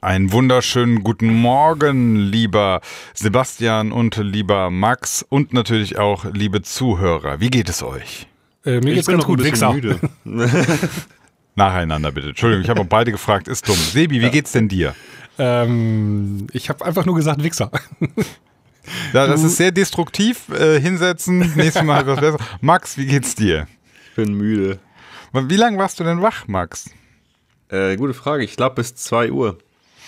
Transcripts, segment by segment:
Einen wunderschönen guten Morgen, lieber Sebastian und lieber Max und natürlich auch liebe Zuhörer. Wie geht es euch? Äh, mir geht es ganz gut, Wichser. Müde. Nacheinander bitte. Entschuldigung, ich habe beide gefragt, ist dumm. Sebi, wie ja. geht's denn dir? Ähm, ich habe einfach nur gesagt, Wichser. Ja, das ist sehr destruktiv. Äh, hinsetzen, nächstes Mal etwas besser. Max, wie geht's dir? Ich bin müde. Wie lange warst du denn wach, Max? Äh, gute Frage. Ich glaube bis 2 Uhr.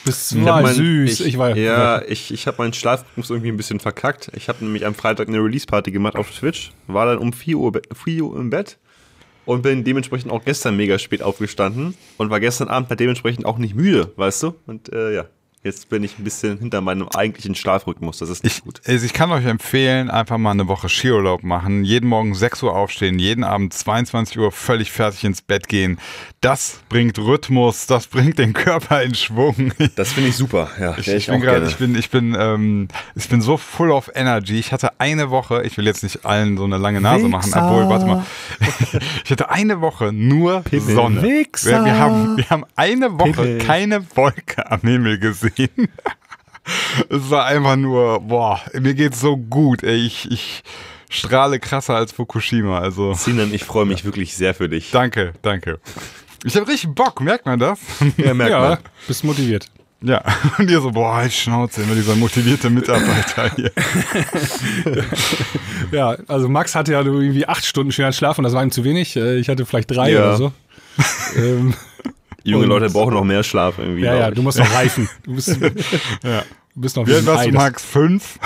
Bist mal mein, süß. Ich, ich war, ja, ja, ich, ich habe meinen Schlafrhythmus irgendwie ein bisschen verkackt. Ich habe nämlich am Freitag eine Release-Party gemacht auf Twitch, war dann um 4 Uhr, 4 Uhr im Bett und bin dementsprechend auch gestern mega spät aufgestanden und war gestern Abend halt dementsprechend auch nicht müde, weißt du? Und äh, ja. Jetzt bin ich ein bisschen hinter meinem eigentlichen Schlafrhythmus. Das ist nicht ich, gut. Also ich kann euch empfehlen, einfach mal eine Woche Skiurlaub machen. Jeden Morgen 6 Uhr aufstehen, jeden Abend 22 Uhr völlig fertig ins Bett gehen. Das bringt Rhythmus, das bringt den Körper in Schwung. Das finde ich super. Ja, ich, ich, ich bin gerade, ich bin, ich bin, ähm, ich bin so full of energy. Ich hatte eine Woche, ich will jetzt nicht allen so eine lange Nase Wichser. machen, obwohl, warte mal. ich hatte eine Woche nur Pimmel. Sonne. Wir, wir, haben, wir haben eine Woche Pimmel. keine Wolke am Himmel gesehen gehen. es war einfach nur, boah, mir geht's so gut, ey. Ich, ich strahle krasser als Fukushima. Also. Sinan, ich freue mich ja. wirklich sehr für dich. Danke, danke. Ich habe richtig Bock, merkt man das? Ja, merkt ja. man. Bist motiviert. Ja, und ihr so, boah, halt Schnauze, immer dieser motivierte Mitarbeiter hier. ja, also Max hatte ja irgendwie acht Stunden schweren Schlaf und das war ihm zu wenig. Äh, ich hatte vielleicht drei ja. oder so. ähm, Junge und Leute brauchen noch mehr Schlaf irgendwie. Ja, ja, du musst noch reifen. Du bist, ja. Du bist noch wie ein Ei, Max 5?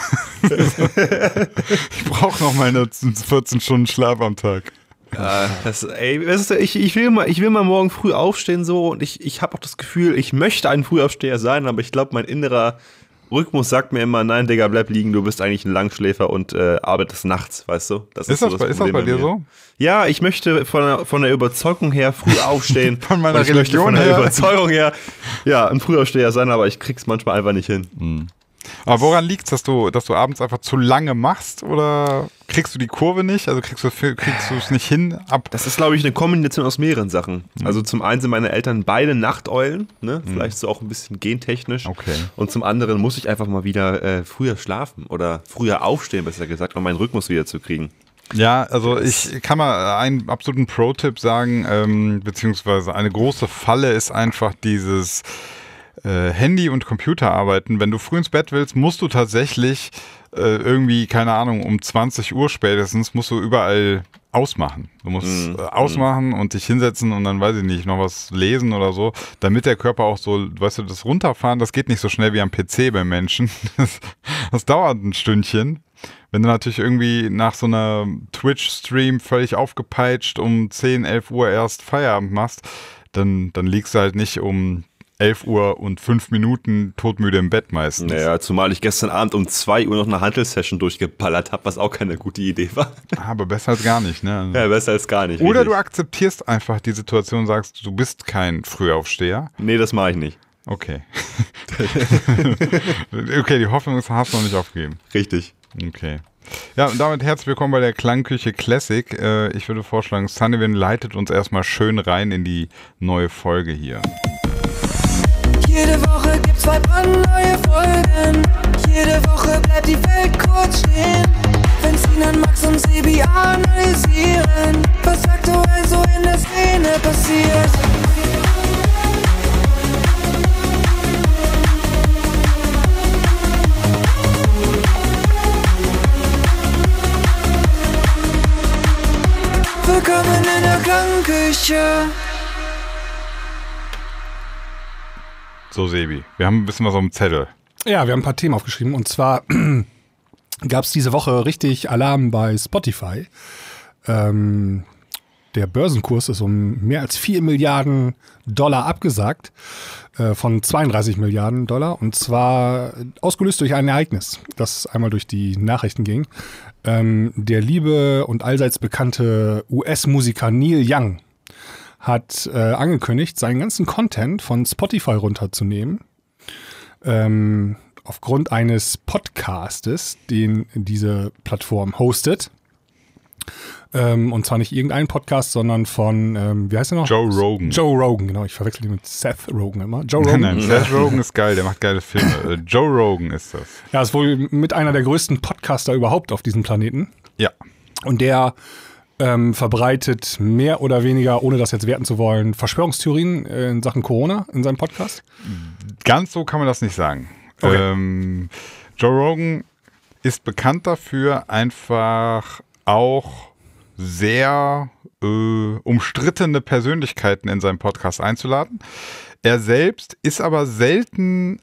ich brauche noch meine 14 Stunden Schlaf am Tag. Ja, das, ey, das ist, ich, ich, will mal, ich will mal morgen früh aufstehen so und ich, ich habe auch das Gefühl, ich möchte ein Frühaufsteher sein, aber ich glaube, mein innerer Rhythmus sagt mir immer, nein, Digga, bleib liegen, du bist eigentlich ein Langschläfer und äh, arbeitest nachts, weißt du? Das ist, ist, das, so das ist das bei dir so? Ja, ich möchte von der, von der Überzeugung her früh aufstehen. von meiner ich Religion von der her. Überzeugung her, ja, ein Frühaufsteher sein, aber ich krieg's manchmal einfach nicht hin. Mhm. Aber woran liegt es, dass du, dass du abends einfach zu lange machst oder kriegst du die Kurve nicht? Also kriegst du kriegst es nicht hin? Ab das ist, glaube ich, eine Kombination aus mehreren Sachen. Mhm. Also zum einen sind meine Eltern beide Nachteulen, ne? Mhm. vielleicht so auch ein bisschen gentechnisch. Okay. Und zum anderen muss ich einfach mal wieder äh, früher schlafen oder früher aufstehen, besser gesagt, um meinen Rhythmus wieder zu kriegen. Ja, also ich kann mal einen absoluten Pro-Tipp sagen, ähm, beziehungsweise eine große Falle ist einfach dieses äh, Handy und Computer arbeiten. Wenn du früh ins Bett willst, musst du tatsächlich äh, irgendwie, keine Ahnung, um 20 Uhr spätestens musst du überall ausmachen. Du musst mhm. Äh, ausmachen und dich hinsetzen und dann, weiß ich nicht, noch was lesen oder so, damit der Körper auch so, weißt du, das runterfahren, das geht nicht so schnell wie am PC bei Menschen. Das, das dauert ein Stündchen. Wenn du natürlich irgendwie nach so einer Twitch-Stream völlig aufgepeitscht um 10, 11 Uhr erst Feierabend machst, dann, dann liegst du halt nicht um 11 Uhr und 5 Minuten todmüde im Bett meistens. Naja, zumal ich gestern Abend um 2 Uhr noch eine Handelssession durchgeballert habe, was auch keine gute Idee war. Ah, aber besser als gar nicht, ne? Ja, besser als gar nicht. Oder richtig. du akzeptierst einfach die Situation und sagst, du bist kein Frühaufsteher. Nee, das mache ich nicht. Okay. okay, die Hoffnung ist, hast du noch nicht aufgegeben. Richtig. Okay. Ja, und damit herzlich willkommen bei der Klangküche Classic. Äh, ich würde vorschlagen, Sunnyvin leitet uns erstmal schön rein in die neue Folge hier. Jede Woche gibt's zwei brandneue Folgen. Jede Woche bleibt die Welt kurz stehen. Wenn Sinan, Max und Sebi analysieren, was aktuell so in der Szene passiert. Willkommen in der Klangküche. So, Sebi, wir haben ein bisschen was auf dem Zettel. Ja, wir haben ein paar Themen aufgeschrieben. Und zwar gab es diese Woche richtig Alarm bei Spotify. Ähm, der Börsenkurs ist um mehr als 4 Milliarden Dollar abgesagt, äh, von 32 Milliarden Dollar. Und zwar ausgelöst durch ein Ereignis, das einmal durch die Nachrichten ging. Ähm, der liebe und allseits bekannte US-Musiker Neil Young hat äh, angekündigt, seinen ganzen Content von Spotify runterzunehmen. Ähm, aufgrund eines Podcastes, den diese Plattform hostet. Ähm, und zwar nicht irgendein Podcast, sondern von, ähm, wie heißt er noch? Joe Rogan. Joe Rogan, genau. Ich verwechsel ihn mit Seth Rogan immer. Joe Rogan. Nein, nein, Seth Rogan ist geil, der macht geile Filme. Äh, Joe Rogan ist das. Ja, ist wohl mit einer der größten Podcaster überhaupt auf diesem Planeten. Ja. Und der ähm, verbreitet mehr oder weniger, ohne das jetzt werten zu wollen, Verschwörungstheorien in Sachen Corona in seinem Podcast? Ganz so kann man das nicht sagen. Okay. Ähm, Joe Rogan ist bekannt dafür, einfach auch sehr äh, umstrittene Persönlichkeiten in seinem Podcast einzuladen. Er selbst ist aber selten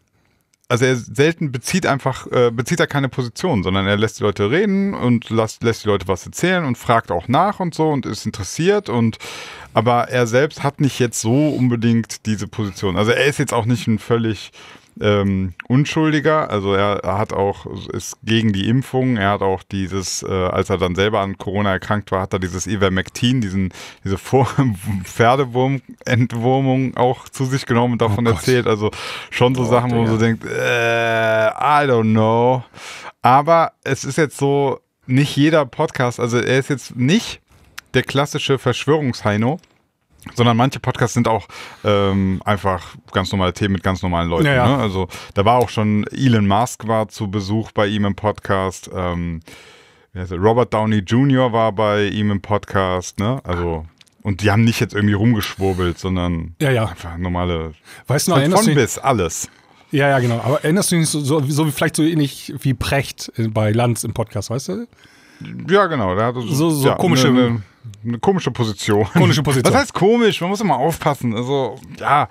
also er selten bezieht einfach, äh, bezieht er keine Position, sondern er lässt die Leute reden und lässt, lässt die Leute was erzählen und fragt auch nach und so und ist interessiert und aber er selbst hat nicht jetzt so unbedingt diese Position. Also er ist jetzt auch nicht ein völlig ähm, unschuldiger. Also er, hat auch, ist gegen die Impfung, er hat auch dieses, äh, als er dann selber an Corona erkrankt war, hat er dieses Ivermectin, diesen, diese Vor Pferdewurm-Entwurmung auch zu sich genommen und davon oh erzählt. Also schon so oh, Sachen, wo man so denkt, äh, I don't know. Aber es ist jetzt so, nicht jeder Podcast, also er ist jetzt nicht der klassische Verschwörungsheino, sondern manche Podcasts sind auch ähm, einfach ganz normale Themen mit ganz normalen Leuten. Ja, ja. Ne? Also da war auch schon Elon Musk war zu Besuch bei ihm im Podcast. Ähm, Robert Downey Jr. war bei ihm im Podcast. Ne? Also und die haben nicht jetzt irgendwie rumgeschwurbelt, sondern ja, ja. einfach normale. Weißt du noch, von bis alles. Ja, ja, genau. Aber erinnerst du dich so, so, so vielleicht so ähnlich wie Precht äh, bei Lanz im Podcast, weißt du? Ja, genau. so, so ja, komische. Ne, ne, eine komische Position. Komische Position. Was heißt komisch? Man muss immer aufpassen. Also, ja,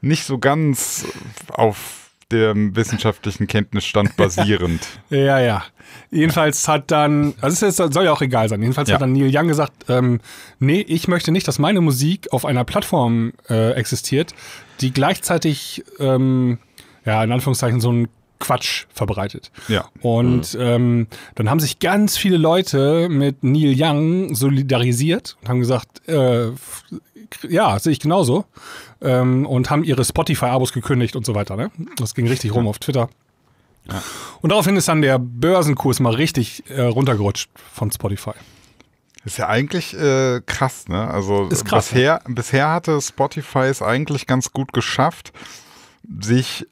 nicht so ganz auf dem wissenschaftlichen Kenntnisstand basierend. ja, ja. Jedenfalls hat dann, also es soll ja auch egal sein, jedenfalls ja. hat dann Neil Young gesagt, ähm, nee, ich möchte nicht, dass meine Musik auf einer Plattform äh, existiert, die gleichzeitig, ähm, ja, in Anführungszeichen so ein Quatsch verbreitet. Ja. Und mhm. ähm, dann haben sich ganz viele Leute mit Neil Young solidarisiert und haben gesagt, äh, ja, sehe ich genauso. Ähm, und haben ihre Spotify-Abos gekündigt und so weiter. Ne? Das ging richtig rum ja. auf Twitter. Ja. Und daraufhin ist dann der Börsenkurs mal richtig äh, runtergerutscht von Spotify. Ist ja eigentlich äh, krass, ne? Also krass, bisher, ne? bisher hatte Spotify es eigentlich ganz gut geschafft, sich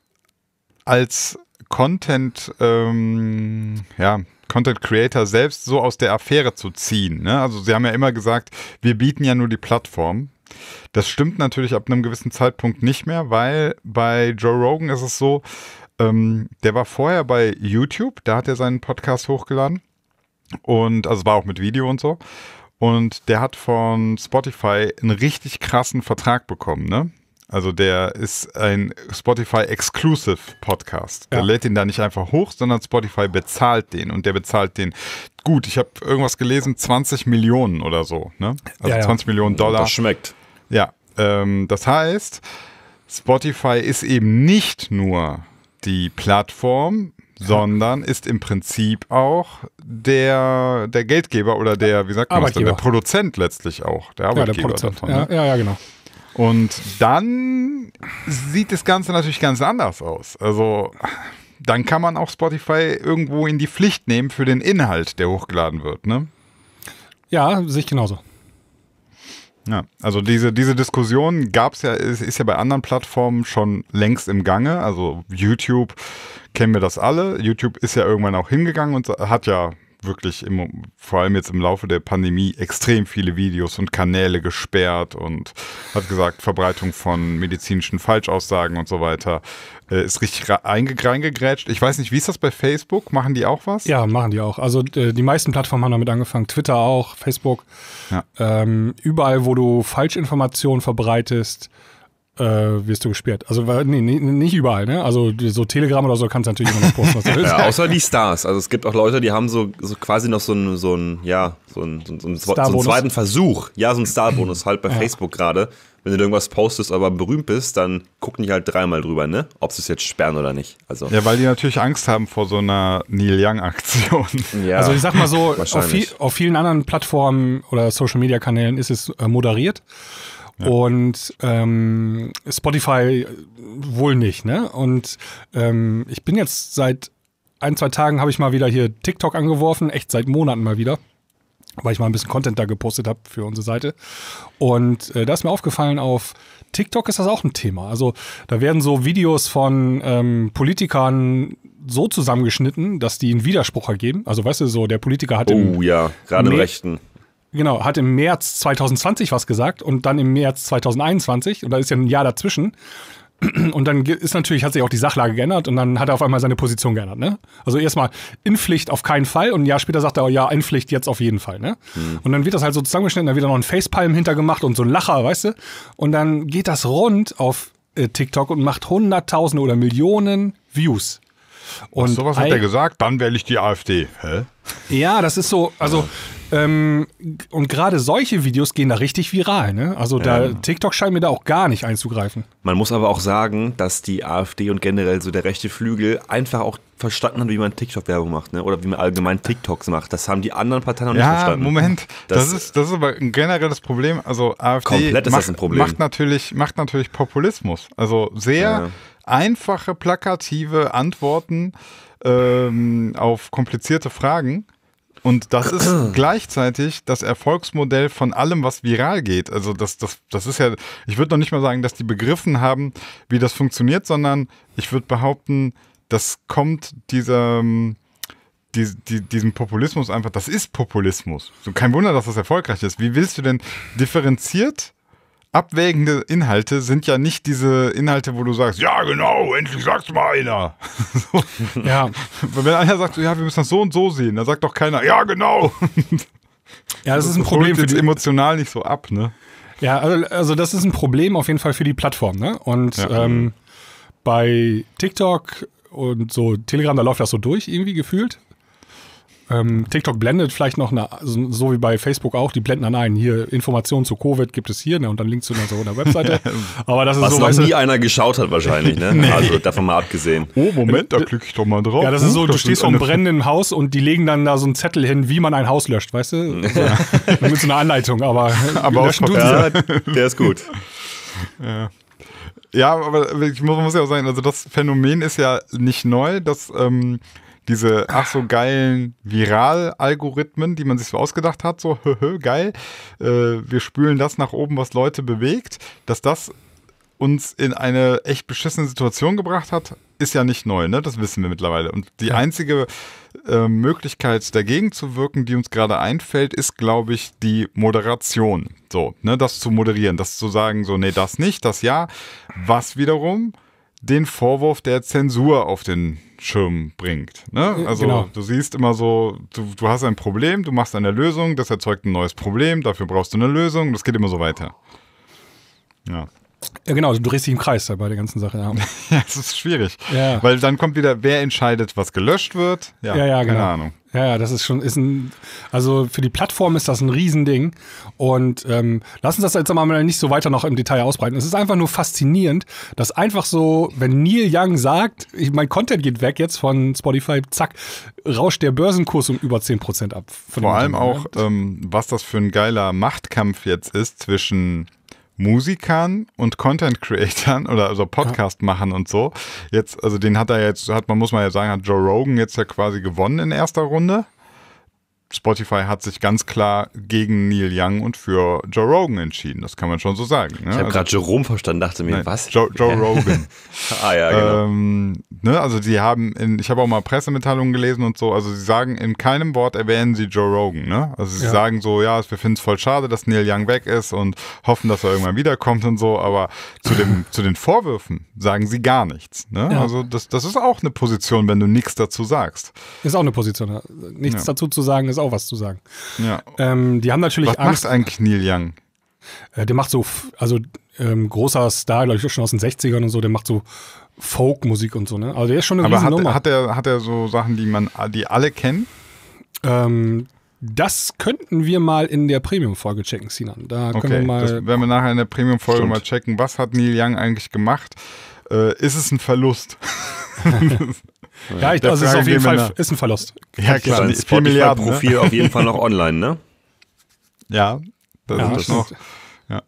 als Content, ähm, ja, Content Creator selbst so aus der Affäre zu ziehen. Ne? Also sie haben ja immer gesagt, wir bieten ja nur die Plattform. Das stimmt natürlich ab einem gewissen Zeitpunkt nicht mehr, weil bei Joe Rogan ist es so, ähm, der war vorher bei YouTube, da hat er seinen Podcast hochgeladen. Und also war auch mit Video und so. Und der hat von Spotify einen richtig krassen Vertrag bekommen, ne? Also der ist ein Spotify-Exclusive Podcast. Ja. Der lädt den da nicht einfach hoch, sondern Spotify bezahlt den und der bezahlt den. Gut, ich habe irgendwas gelesen, 20 Millionen oder so. Ne? Also ja, ja. 20 Millionen Dollar. Das schmeckt. Ja, ähm, das heißt, Spotify ist eben nicht nur die Plattform, sondern ist im Prinzip auch der, der Geldgeber oder der, wie sagt man das denn, der Produzent letztlich auch, der Arbeitgeber ja, der Produzent. davon. Ne? Ja, ja, genau. Und dann sieht das Ganze natürlich ganz anders aus. Also dann kann man auch Spotify irgendwo in die Pflicht nehmen für den Inhalt, der hochgeladen wird, ne? Ja, sehe ich genauso. Ja, also diese, diese Diskussion gab es ja, ist, ist, ja bei anderen Plattformen schon längst im Gange. Also YouTube kennen wir das alle. YouTube ist ja irgendwann auch hingegangen und hat ja wirklich im, vor allem jetzt im Laufe der Pandemie extrem viele Videos und Kanäle gesperrt und hat gesagt, Verbreitung von medizinischen Falschaussagen und so weiter äh, ist richtig reingegrätscht. Ich weiß nicht, wie ist das bei Facebook? Machen die auch was? Ja, machen die auch. Also die meisten Plattformen haben damit angefangen. Twitter auch, Facebook. Ja. Ähm, überall, wo du Falschinformationen verbreitest, äh, wirst du gesperrt. Also nee, nicht überall, ne? Also so Telegram oder so kannst du natürlich immer noch posten, was du willst. Ja, außer die Stars. Also es gibt auch Leute, die haben so, so quasi noch so einen, so ein, ja, so einen, so einen, so einen zweiten Versuch. Ja, so einen Starbonus halt bei ja. Facebook gerade. Wenn du irgendwas postest, aber berühmt bist, dann guck nicht halt dreimal drüber, ne? Ob sie es jetzt sperren oder nicht. Also. Ja, weil die natürlich Angst haben vor so einer Neil Young-Aktion. Ja, also ich sag mal so, auf, viel, auf vielen anderen Plattformen oder Social-Media-Kanälen ist es äh, moderiert. Und ähm, Spotify äh, wohl nicht, ne? Und ähm, ich bin jetzt seit ein, zwei Tagen habe ich mal wieder hier TikTok angeworfen, echt seit Monaten mal wieder weil ich mal ein bisschen Content da gepostet habe für unsere Seite. Und äh, da ist mir aufgefallen, auf TikTok ist das auch ein Thema. Also da werden so Videos von ähm, Politikern so zusammengeschnitten, dass die einen Widerspruch ergeben. Also weißt du, so der Politiker hat oh, im, ja, gerade im Rechten genau, hat im März 2020 was gesagt und dann im März 2021 und da ist ja ein Jahr dazwischen. Und dann ist natürlich, hat sich auch die Sachlage geändert und dann hat er auf einmal seine Position geändert, ne? Also erstmal Inpflicht auf keinen Fall und ein Jahr später sagt er, oh ja, Inpflicht jetzt auf jeden Fall, ne? Mhm. Und dann wird das halt so zusammengeschnitten, dann wird da noch ein Facepalm hintergemacht und so ein Lacher, weißt du? Und dann geht das rund auf äh, TikTok und macht hunderttausende oder Millionen Views. Und Ach, sowas hat er gesagt, dann wähle ich die AfD. Hä? Ja, das ist so, also ähm, und gerade solche Videos gehen da richtig viral. Ne? Also da, ja. Ähm. TikTok scheint mir da auch gar nicht einzugreifen. Man muss aber auch sagen, dass die AfD und generell so der rechte Flügel einfach auch verstanden haben, wie man TikTok-Werbung macht ne? oder wie man allgemein TikToks macht. Das haben die anderen Parteien noch ja, nicht verstanden. Moment, das, das, ist, das ist aber ein generelles Problem. Also AfD macht, macht, natürlich, macht natürlich Populismus. Also sehr... Ja einfache, plakative Antworten ähm, auf komplizierte Fragen. Und das ist gleichzeitig das Erfolgsmodell von allem, was viral geht. Also das, das, das ist ja, ich würde noch nicht mal sagen, dass die begriffen haben, wie das funktioniert, sondern ich würde behaupten, das kommt dieser, ähm, die, die, diesem Populismus einfach, das ist Populismus. So, kein Wunder, dass das erfolgreich ist. Wie willst du denn differenziert abwägende Inhalte sind ja nicht diese Inhalte, wo du sagst, ja genau, endlich sagt's mal einer. so. Ja. Wenn einer sagt, ja, wir müssen das so und so sehen, dann sagt doch keiner, ja genau. ja, das, ist ein Problem. Das für die emotional nicht so ab, ne? Ja, also, also, das ist ein Problem auf jeden Fall für die Plattform, ne? Und ja. ähm, bei TikTok und so Telegram, da läuft das so durch irgendwie gefühlt. Ähm, TikTok blendet vielleicht noch, eine, so, so wie bei Facebook auch, die blenden dann ein. Hier Informationen zu Covid gibt es hier ne, und dann Link zu einer, Webseite. Aber das ist Was so, noch weißt nie einer geschaut hat wahrscheinlich. Ne? nee. Also davon mal abgesehen. Oh, Moment, da klicke ich doch mal drauf. Ja, das ist so, das du stehst vor einem brennenden Haus und die legen dann da so einen Zettel hin, wie man ein Haus löscht, weißt du? Ja. Mit so einer Anleitung, aber, aber löschen tut halt. ja, Der ist gut. Ja. ja. aber ich muss, muss ja auch sagen, also das Phänomen ist ja nicht neu, dass... Ähm, diese ach so geilen Viral-Algorithmen, die man sich so ausgedacht hat, so geil, äh, wir spülen das nach oben, was Leute bewegt, dass das uns in eine echt beschissene Situation gebracht hat, ist ja nicht neu, ne? Das wissen wir mittlerweile. Und die einzige äh, Möglichkeit, dagegen zu wirken, die uns gerade einfällt, ist, glaube ich, die Moderation. So, ne, das zu moderieren, das zu sagen, so, nee, das nicht, das ja. Was wiederum den Vorwurf der Zensur auf den Schirm bringt. Ne? Also genau. du siehst immer so, du, du hast ein Problem, du machst eine Lösung, das erzeugt ein neues Problem, dafür brauchst du eine Lösung, das geht immer so weiter. Ja. Ja, genau, du drehst dich im Kreis bei der ganzen Sache. Ja, ja es ist schwierig. Ja. Weil dann kommt wieder, wer entscheidet, was gelöscht wird. Ja, ja, ja keine genau. Ahnung. Ja, ja, das ist schon, ist ein, also für die Plattform ist das ein Riesending. Und ähm, lass uns das jetzt mal nicht so weiter noch im Detail ausbreiten. Es ist einfach nur faszinierend, dass einfach so, wenn Neil Young sagt, ich, mein Content geht weg jetzt von Spotify, zack, rauscht der Börsenkurs um über 10% ab. Vor allem Internet. auch, ähm, was das für ein geiler Machtkampf jetzt ist zwischen Musikern und Content Creatern oder also Podcast machen und so. Jetzt, also den hat er jetzt, hat man, muss man ja sagen, hat Joe Rogan jetzt ja quasi gewonnen in erster Runde. Spotify hat sich ganz klar gegen Neil Young und für Joe Rogan entschieden. Das kann man schon so sagen. Ne? Ich habe also, gerade Jerome verstanden, dachte mir, nein, was? Joe, Joe Rogan. ah ja, genau. Ähm, ne? Also sie haben, in, ich habe auch mal Pressemitteilungen gelesen und so, also sie sagen, in keinem Wort erwähnen sie Joe Rogan. Ne? Also sie ja. sagen so, ja, wir finden es voll schade, dass Neil Young weg ist und hoffen, dass er irgendwann wiederkommt und so, aber zu, dem, zu den Vorwürfen sagen sie gar nichts. Ne? Ja. Also das, das ist auch eine Position, wenn du nichts dazu sagst. Ist auch eine Position. Nichts ja. dazu zu sagen ist auch auch was zu sagen. Ja. Ähm, die haben natürlich was Angst. macht eigentlich Neil Young? Äh, der macht so, also ähm, großer Star, glaube ich, schon aus den 60ern und so, der macht so Folk-Musik und so, ne? Also der ist schon eine Aber hat, Nummer. Hat er, hat er so Sachen, die man, die alle kennen? Ähm, das könnten wir mal in der Premium-Folge checken, Sinan. Da können okay, wir mal. Das werden wir nachher in der Premium-Folge mal checken. Was hat Neil Young eigentlich gemacht? Äh, ist es ein Verlust? Ja, ich, also Frage ist auf jeden Fall ist ein Verlust. Ja, klar. Ist ein Spotify-Profil ne? auf jeden Fall noch online, ne? Ja, das ja, ist noch. Ja,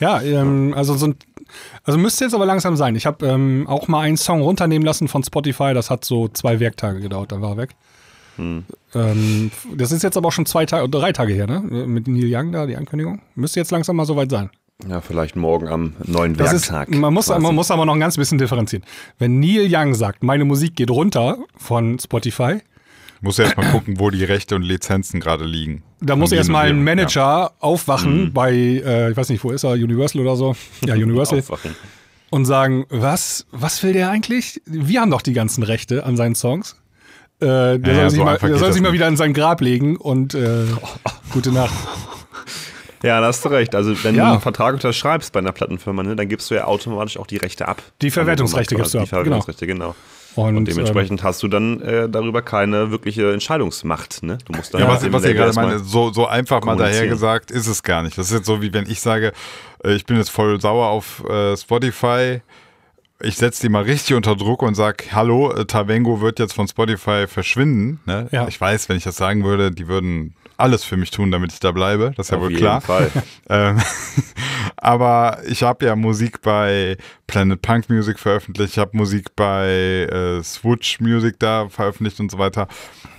ja ähm, also so ein also müsste jetzt aber langsam sein. Ich habe ähm, auch mal einen Song runternehmen lassen von Spotify. Das hat so zwei Werktage gedauert, dann war er weg. Hm. Ähm, das ist jetzt aber auch schon zwei Tage, drei Tage her, ne? Mit Neil Young da, die Ankündigung. Müsste jetzt langsam mal soweit sein. Ja, vielleicht morgen am neuen das Werktag. Ist, man, muss, man muss aber noch ein ganz bisschen differenzieren. Wenn Neil Young sagt, meine Musik geht runter von Spotify, muss erst mal gucken, wo die Rechte und Lizenzen gerade liegen. Da muss erstmal ein Manager ja. aufwachen mhm. bei, äh, ich weiß nicht, wo ist er, Universal oder so? Ja, Universal. Und sagen, was, was will der eigentlich? Wir haben doch die ganzen Rechte an seinen Songs. Äh, der ja, soll, ja, sich, so mal, der soll sich mal wieder in sein Grab legen und äh, gute Nacht. Ja, da hast du recht. Also wenn ja. du einen Vertrag unterschreibst bei einer Plattenfirma, ne, dann gibst du ja automatisch auch die Rechte ab. Die also, Verwertungsrechte gibst du ab. Die genau. Verwertungsrechte, genau. genau. Und, Und, dementsprechend ähm, hast du dann äh, darüber keine wirkliche Entscheidungsmacht. Ne? Du musst dann ja, halt was, was Label ich gerade meine, so, so einfach mal dahergesagt ist es gar nicht. Das ist jetzt so, wie wenn ich sage, äh, ich bin jetzt voll sauer auf äh, Spotify ich setze die mal richtig unter Druck und sage, hallo, äh, Tavengo wird jetzt von Spotify verschwinden. Ne? Ja. Ich weiß, wenn ich das sagen würde, die würden alles für mich tun, damit ich da bleibe. Das ist ja Auf wohl klar. ähm, aber ich habe ja Musik bei Planet Punk Music veröffentlicht, ich habe Musik bei äh, Switch Music da veröffentlicht und so weiter.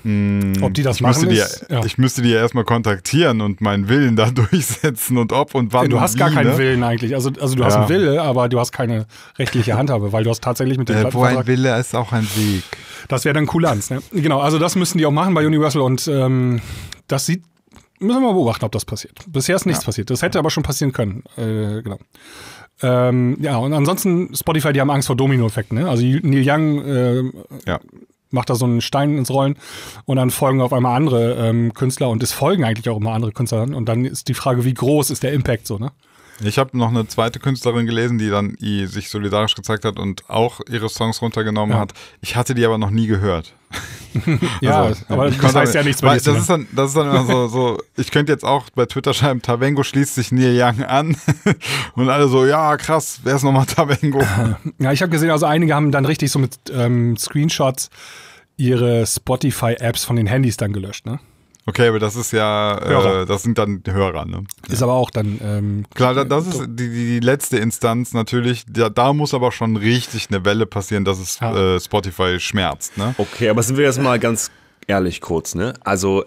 Hm, ob die das ich machen? Müsste ist, ja. Ich müsste die ja erstmal kontaktieren und meinen Willen da durchsetzen und ob und wann. du hast wie, gar keinen ne? Willen eigentlich. Also, also du ja. hast einen Wille, aber du hast keine rechtliche Handhabe, weil du hast tatsächlich mit dem äh, Wo ein Wille ist auch ein Sieg. Das wäre dann Kulanz, ne? Genau, also das müssen die auch machen bei Universal und ähm, das sieht, müssen wir mal beobachten, ob das passiert. Bisher ist nichts ja. passiert. Das hätte aber schon passieren können. Äh, genau. Ähm, ja, und ansonsten Spotify, die haben Angst vor Domino-Effekten. Ne? Also Neil Young äh, ja. macht da so einen Stein ins Rollen und dann folgen auf einmal andere ähm, Künstler und es folgen eigentlich auch immer andere Künstler. Und dann ist die Frage, wie groß ist der Impact so, ne? Ich habe noch eine zweite Künstlerin gelesen, die dann sich solidarisch gezeigt hat und auch ihre Songs runtergenommen ja. hat. Ich hatte die aber noch nie gehört. ja, also, aber das heißt ja nichts bei das ne? ist, dann, das ist dann immer so, so, ich könnte jetzt auch bei Twitter schreiben, Tavengo schließt sich Neil Young an und alle so, ja krass, wer ist nochmal Tavengo? Ja, ich habe gesehen, also einige haben dann richtig so mit ähm, Screenshots ihre Spotify-Apps von den Handys dann gelöscht, ne? Okay, aber das ist ja, äh, das sind dann Hörer, ne? Ist aber auch dann. Ähm, Klar, da, äh, das ist die, die letzte Instanz natürlich. Da, da muss aber schon richtig eine Welle passieren, dass es ja. äh, Spotify schmerzt, ne? Okay, aber sind wir jetzt mal ganz ehrlich kurz, ne? Also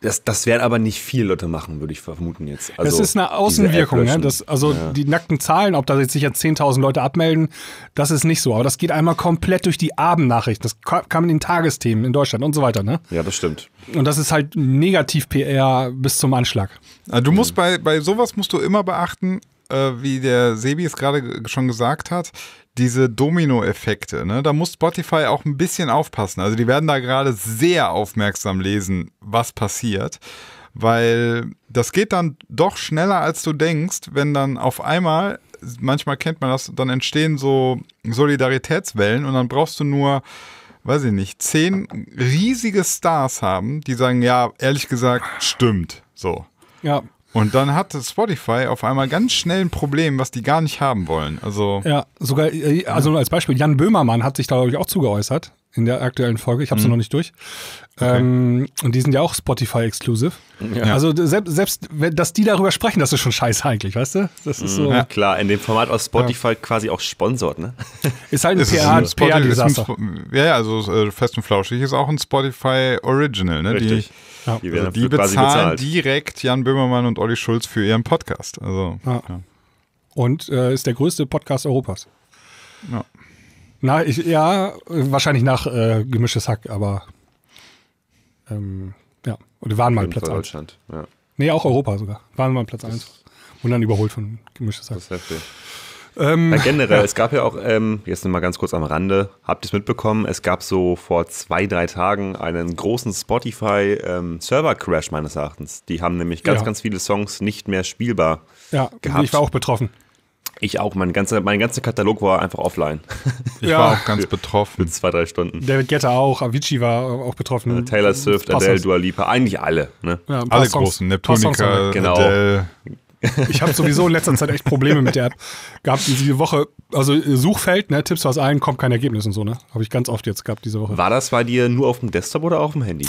das, das werden aber nicht viele Leute machen, würde ich vermuten jetzt. Also das ist eine Außenwirkung. Ne? Das, also ja. die nackten Zahlen, ob da jetzt sicher 10.000 Leute abmelden, das ist nicht so. Aber das geht einmal komplett durch die Abendnachrichten. Das kam in den Tagesthemen in Deutschland und so weiter. Ne? Ja, das stimmt. Und das ist halt Negativ-PR bis zum Anschlag. Ah, du musst mhm. bei, bei sowas musst du immer beachten, äh, wie der Sebi es gerade schon gesagt hat, diese Domino-Effekte. Ne? Da muss Spotify auch ein bisschen aufpassen. Also die werden da gerade sehr aufmerksam lesen, was passiert. Weil das geht dann doch schneller, als du denkst, wenn dann auf einmal, manchmal kennt man das, dann entstehen so Solidaritätswellen und dann brauchst du nur, weiß ich nicht, zehn riesige Stars haben, die sagen, ja, ehrlich gesagt, stimmt. So. Ja. Und dann hatte Spotify auf einmal ganz schnell ein Problem, was die gar nicht haben wollen. Also ja, sogar, äh, also als Beispiel, Jan Böhmermann hat sich da, glaube ich, auch zugeäußert in der aktuellen Folge. Ich habe es mhm. noch nicht durch. Okay. Ähm, und die sind ja auch spotify exklusiv Ja. Also selbst, selbst, dass die darüber sprechen, das ist schon scheiße eigentlich, weißt du? Das ist so. Mhm. Ja, klar, in dem Format aus Spotify ja. quasi auch sponsort, ne? Ist halt ein PR-Desaster. PR ja, ja, also äh, Fest und Flauschig ist auch ein Spotify-Original, ne? Richtig. Die, ja. Die, also die bezahlen direkt Jan Böhmermann und Olli Schulz für ihren Podcast. Also, ja. Ja. Und äh, ist der größte Podcast Europas. Ja. Na, ich, ja, wahrscheinlich nach äh, Gemischtes Hack, aber ähm, ja. Und wir waren mal Platz 1. Deutschland, ja. Nee, auch Europa sogar. Waren mal Platz 1. Und dann überholt von Gemischtes Hack. Das ist heftig. Ähm, ja, generell, ja. es gab ja auch, ähm, jetzt mal ganz kurz am Rande, habt ihr es mitbekommen, es gab so vor zwei, drei Tagen einen großen Spotify-Server-Crash ähm, meines Erachtens. Die haben nämlich ganz, ja. ganz viele Songs nicht mehr spielbar ja, gehabt. ich war auch betroffen. Ich auch, mein ganzer, mein ganzer Katalog war einfach offline. Ich ja. war auch ganz betroffen. Für zwei, drei Stunden. David Guetta auch, Avicii war äh, auch betroffen. Äh, Taylor Swift, Adele, Dua Lipa, eigentlich alle. Ne? Ja, alle Songs, großen, Neptunica, genau. Adele, Ich habe sowieso in letzter Zeit echt Probleme mit der App gehabt. Diese Woche, also äh, Suchfeld, ne, tippst was ein, kommt kein Ergebnis und so, ne? Habe ich ganz oft jetzt gehabt diese Woche. War das bei dir nur auf dem Desktop oder auf dem Handy?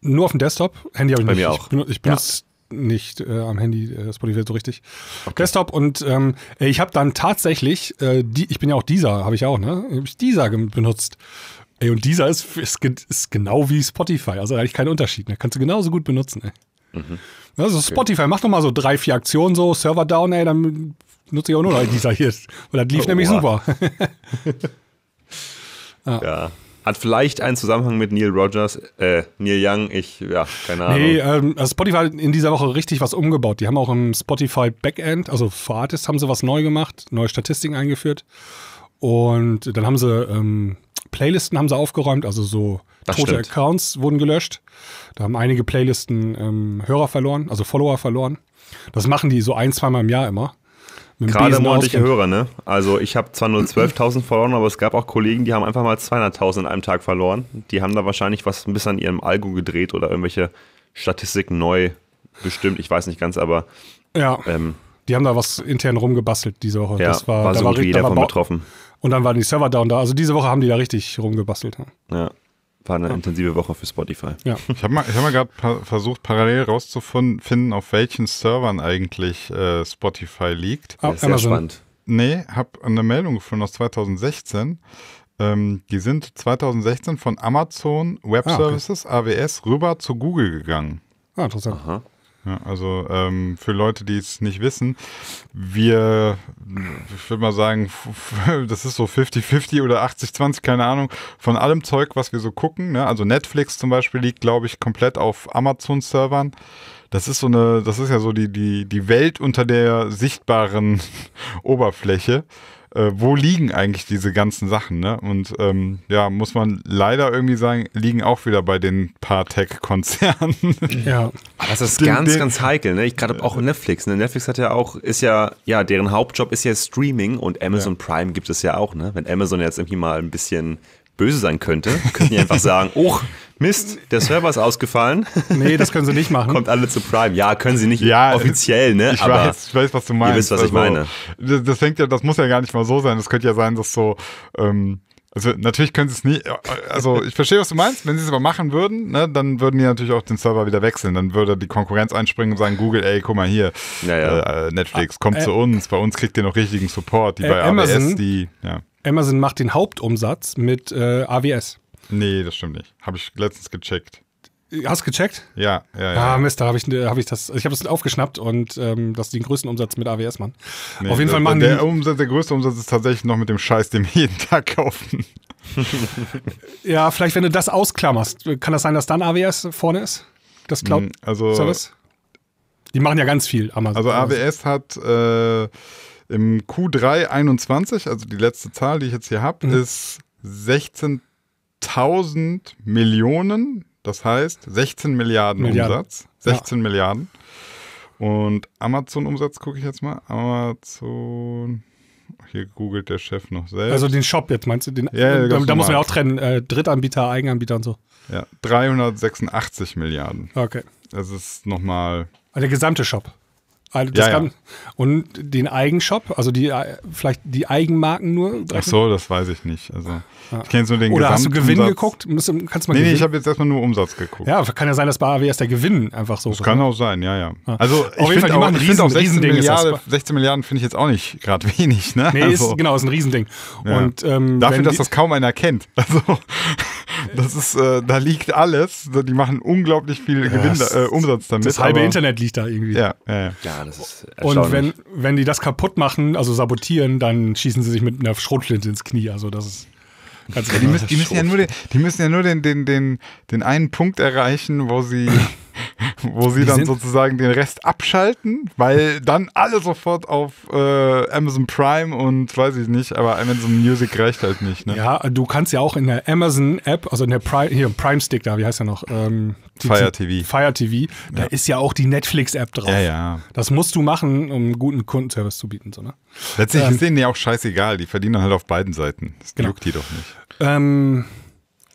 Nur auf dem Desktop. Handy habe ich bei nicht. Bei mir auch. Ich, ich benutze ja. nicht äh, am Handy äh, Spotify so richtig. Okay. Desktop und ähm, äh, ich habe dann tatsächlich, äh, die, ich bin ja auch dieser, habe ich auch, ne? Habe ich dieser benutzt. Ey, und dieser ist, ist, ist, genau wie Spotify. Also eigentlich kein Unterschied. Ne? Kannst du genauso gut benutzen. Ey. Mhm. Also Spotify, okay. mach doch mal so drei, vier Aktionen, so Server down, ey, dann nutze ich auch nur noch dieser hier. Und das lief oh, nämlich super. ah. Ja. Hat vielleicht einen Zusammenhang mit Neil Rogers, äh, Neil Young, ich, ja, keine Ahnung. Nee, ähm, also Spotify hat in dieser Woche richtig was umgebaut. Die haben auch im Spotify Backend, also für Artists haben sie was neu gemacht, neue Statistiken eingeführt. Und dann haben sie ähm, Playlisten haben sie aufgeräumt, also so das tote stimmt. Accounts wurden gelöscht. Da haben einige Playlisten ähm, Hörer verloren, also Follower verloren. Das machen die so ein, zweimal im Jahr immer. Gerade monatliche Hörer, ne? Also ich habe zwar nur 12.000 verloren, aber es gab auch Kollegen, die haben einfach mal 200.000 in einem Tag verloren. Die haben da wahrscheinlich was ein bisschen an ihrem Algo gedreht oder irgendwelche Statistiken neu bestimmt. Ich weiß nicht ganz, aber ja. Ähm, die haben da was intern rumgebastelt diese Woche. Ja, das war, war so war, gut wie davon betroffen. Und dann waren die Server down da. Also diese Woche haben die da richtig rumgebastelt. Ja, war eine ja. intensive Woche für Spotify. Ja. Ich habe mal, hab mal gerade pa versucht, parallel rauszufinden, auf welchen Servern eigentlich äh, Spotify liegt. Ah, das ist Amazon. spannend. Nee, habe eine Meldung gefunden aus 2016. Ähm, die sind 2016 von Amazon Web ah, okay. Services, AWS, rüber zu Google gegangen. Ah, interessant. Aha. Ja, also ähm, für Leute, die es nicht wissen, wir, ich würde mal sagen, das ist so 50-50 oder 80-20, keine Ahnung, von allem Zeug, was wir so gucken. Ne? Also Netflix zum Beispiel liegt, glaube ich, komplett auf Amazon-Servern das ist so eine, das ist ja so die, die, die Welt unter der sichtbaren Oberfläche äh, wo liegen eigentlich diese ganzen Sachen, ne? Und ähm, ja, muss man leider irgendwie sagen, liegen auch wieder bei den paar Tech-Konzernen. Ja. Aber ah, das ist den, ganz, den, ganz heikel, ne? Ich gerade auch Netflix, ne? Netflix hat ja auch, ist ja, ja, deren Hauptjob ist ja Streaming und Amazon ja. Prime gibt es ja auch, ne? Wenn Amazon jetzt irgendwie mal ein bisschen böse sein könnte, können die einfach sagen, oh, Mist, der Server ist ausgefallen. Nee, das können sie nicht machen. Kommt alle zu Prime. Ja, können sie nicht ja, offiziell, ne? Ich, Aber weiß, ich weiß, was du meinst. Ihr wisst, was also, ich meine. Das, das hängt ja, das muss ja gar nicht mal so sein. Das könnte ja sein, dass so, ähm, also natürlich können sie es nicht, also ich verstehe, was du meinst, wenn sie es aber machen würden, ne, dann würden die natürlich auch den Server wieder wechseln, dann würde die Konkurrenz einspringen und sagen, Google, ey, guck mal hier, ja, Äh, Netflix, kommt äh, zu uns, bei uns kriegt ihr noch richtigen Support, die äh, bei Amazon, die, ja. Amazon macht den Hauptumsatz mit äh, AWS. Nee, das stimmt nicht. Habe ich letztens gecheckt. Hast gecheckt? Ja, ja, ja. Ah, Mist, da habe ich, hab ich das, ich habe das aufgeschnappt und ähm, das ist den größten Umsatz mit AWS, Mann. Nee, Auf jeden der, Fall machen der, der Umsatz, der größte Umsatz ist tatsächlich noch mit dem Scheiß, den wir jeden Tag kaufen. ja, vielleicht wenn du das ausklammerst, kann das sein, dass dann AWS vorne ist? Das Cloud-Service? Also, Service? Die machen ja ganz viel, Amazon. Also AWS hat äh, im Q3 21, also die letzte Zahl, die ich jetzt hier habe, mhm. ist 16.000 Millionen, das heißt 16 Milliarden, Milliarden. Umsatz. 16 ja. Milliarden. Und Amazon-Umsatz gucke ich jetzt mal. Amazon. Hier googelt der Chef noch selbst. Also den Shop jetzt, meinst du? Den, ja, ja da, muss man ja auch trennen. Äh, Drittanbieter, Eigenanbieter und so. Ja, 386 Milliarden. Okay. Das ist nochmal. Also der gesamte Shop. Also das ja, kann, ja. Und den Eigenshop, also die äh, vielleicht die Eigenmarken nur? Ach so, das weiß ich nicht. Also ja. ich kenne nur den Oder hast du Gewinn Umsatz. geguckt? Müsst, kannst mal nee, nee, ich habe jetzt erstmal nur Umsatz geguckt. Ja, kann ja sein, dass bei AWS der Gewinn einfach so. Das kann auch sein, ja, ja. Also ich finde auch, ich find auch 16, Milliarden, 16 Milliarden finde ich jetzt auch nicht gerade wenig. Ne? Nee, also, ist, genau, ist ein Riesending. Und, ähm, Dafür, dass das kaum einer kennt. Also. Das ist, äh, da liegt alles. Die machen unglaublich viel ja, Gewinn, äh, Umsatz damit. Das halbe Internet liegt da irgendwie. Ja, ja, ja. ja das ist erstaunlich. Und wenn, wenn die das kaputt machen, also sabotieren, dann schießen sie sich mit einer Schrotflinte ins Knie. Also das ist. Ganz ja, die, genau müssen, die, müssen ja nur den, die müssen ja nur den, den, den, den einen Punkt erreichen, wo sie wo sie die dann sozusagen den Rest abschalten, weil dann alle sofort auf äh, Amazon Prime und weiß ich nicht, aber Amazon Music reicht halt nicht. Ne? Ja, du kannst ja auch in der Amazon App, also in der Prime, hier Prime Stick da, wie heißt der noch? Ähm, die, Fire TV. Fire TV, da ja. ist ja auch die Netflix App drauf. Ja, ja. Das musst du machen, um einen guten Kundenservice zu bieten. So, ne? Letztlich ähm, ist denen ja auch scheißegal, die verdienen halt auf beiden Seiten. Das genau. juckt die doch nicht. Ähm,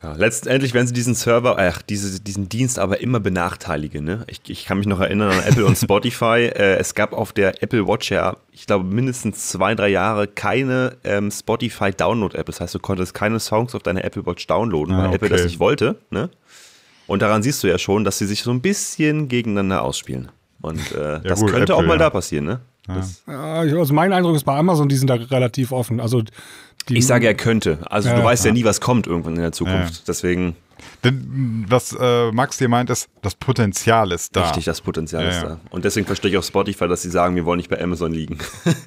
ja, letztendlich werden sie diesen Server, ach, diese, diesen Dienst aber immer benachteiligen. Ne? Ich, ich, kann mich noch erinnern an Apple und Spotify. Äh, es gab auf der Apple Watch ja, ich glaube, mindestens zwei, drei Jahre keine ähm, Spotify-Download-App. Das heißt, du konntest keine Songs auf deiner Apple Watch downloaden, ah, weil okay. Apple das nicht wollte. Ne? Und daran siehst du ja schon, dass sie sich so ein bisschen gegeneinander ausspielen. Und äh, ja, das gut, könnte Apple, auch mal ja. da passieren, ne? Ja. Das, also mein Eindruck ist bei Amazon, die sind da relativ offen. Also ich sage, er könnte. Also ja, du weißt ja. ja. nie, was kommt irgendwann in der Zukunft. Ja. Deswegen. Denn mm, was äh, Max dir meint, ist, das Potenzial ist da. Richtig, das Potenzial ist da. Und deswegen verstehe ich auch Spotify, dass sie sagen, wir wollen nicht bei Amazon liegen.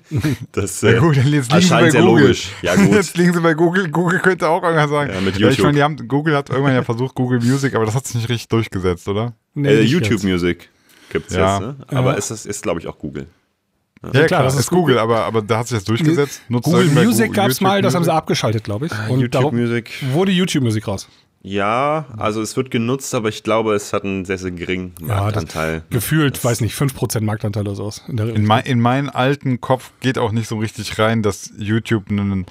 das äh, ja, gut, dann jetzt liegen bei sehr Google. logisch. Ja, gut. Jetzt liegen sie bei Google. Google könnte auch irgendwann sagen. Ja, mit YouTube. Ja, ich meine, haben, Google hat irgendwann ja versucht, Google Music, aber das hat sich nicht richtig durchgesetzt, oder? Äh, nee, äh, YouTube jetzt. Music gibt es jetzt, ne? Aber es ist, ist glaube ich, auch Google. Ja, klar, klar, das ist, ist Google, Google, aber, aber da hat sich das durchgesetzt. Nutzt Google Music gab es mal, das haben sie abgeschaltet, glaube ich. Und YouTube Music. Wurde YouTube Music raus. Ja, also es wird genutzt, aber ich glaube, es hat einen sehr, sehr geringen Marktanteil. Ja, gefühlt, das weiß nicht, 5% Marktanteil oder so In, in, mein, in meinen alten Kopf geht auch nicht so richtig rein, dass YouTube einen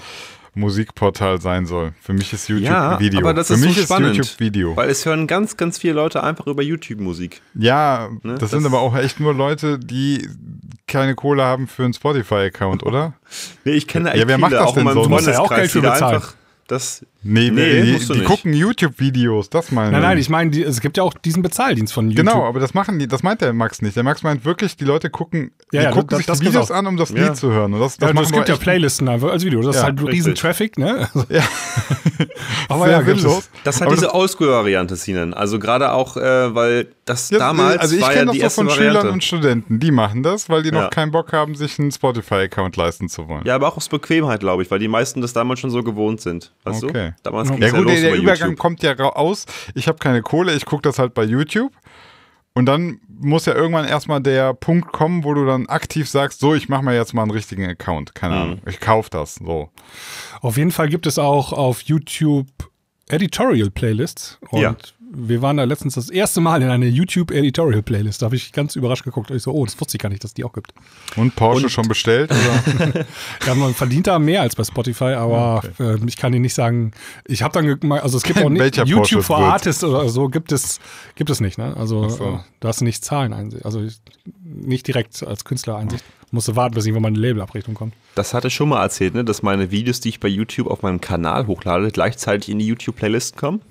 Musikportal sein soll. Für mich ist YouTube ja, Video. Aber das Für ist mich so ist spannend, YouTube Video. Weil es hören ganz, ganz viele Leute einfach über YouTube Musik. Ja, ne? das, das sind aber auch echt nur Leute, die keine Kohle haben für einen Spotify-Account, oder? nee, ich kenne echt ja, wer macht das auch denn in meinem so? Freundeskreis, ja auch Geld für bezahlen. einfach das nee, nee, nee die, die gucken YouTube-Videos, das meine ich. Nein, nein, ich meine, es gibt ja auch diesen Bezahldienst von YouTube. Genau, aber das machen die, das meint der Max nicht. Der Max meint wirklich, die Leute gucken, ja, die ja, gucken das, sich das die Videos an, um das ja. Lied zu hören. Und das, das ja, es gibt ja Playlisten einfach als Video. Das ist halt riesen Traffic, ne? Ja. Also, aber ja, gibt es. Das hat aber diese Oldschool-Variante, Sinan. Also gerade auch, äh, weil das damals Also ich kenne das doch von Schülern und Studenten. Die machen das, weil die noch keinen Bock haben, sich einen Spotify-Account leisten zu wollen. Ja, aber auch aus Bequemheit, glaube ich, weil die meisten das damals schon so gewohnt sind. Weißt okay. Du? Damals okay. ja, gut, ja der Übergang YouTube. kommt ja raus. Ich habe keine Kohle, ich gucke das halt bei YouTube. Und dann muss ja irgendwann erstmal der Punkt kommen, wo du dann aktiv sagst, so, ich mache mir jetzt mal einen richtigen Account. Keine mhm. Ahnung, ich kaufe das. So. Auf jeden Fall gibt es auch auf YouTube Editorial Playlists. Und ja wir waren da letztens das erste Mal in einer YouTube Editorial Playlist. Da habe ich ganz überrascht geguckt. Und ich so, oh, das wusste ich gar nicht, dass die auch gibt. Und Porsche und schon bestellt? ja, man verdient da mehr als bei Spotify, aber ah, okay. äh, ich kann dir nicht sagen. Ich habe dann also es gibt auch nicht YouTube for Artists oder so gibt es gibt es nicht. Ne? Also so. äh, da hast du nicht Zahlen einsicht, also nicht direkt als Künstler Einsicht. Ja. Musste warten, bis irgendwann meine Labelabrechnung kommt. Das hatte ich schon mal erzählt, ne? dass meine Videos, die ich bei YouTube auf meinem Kanal hochlade, gleichzeitig in die YouTube-Playlist kommen.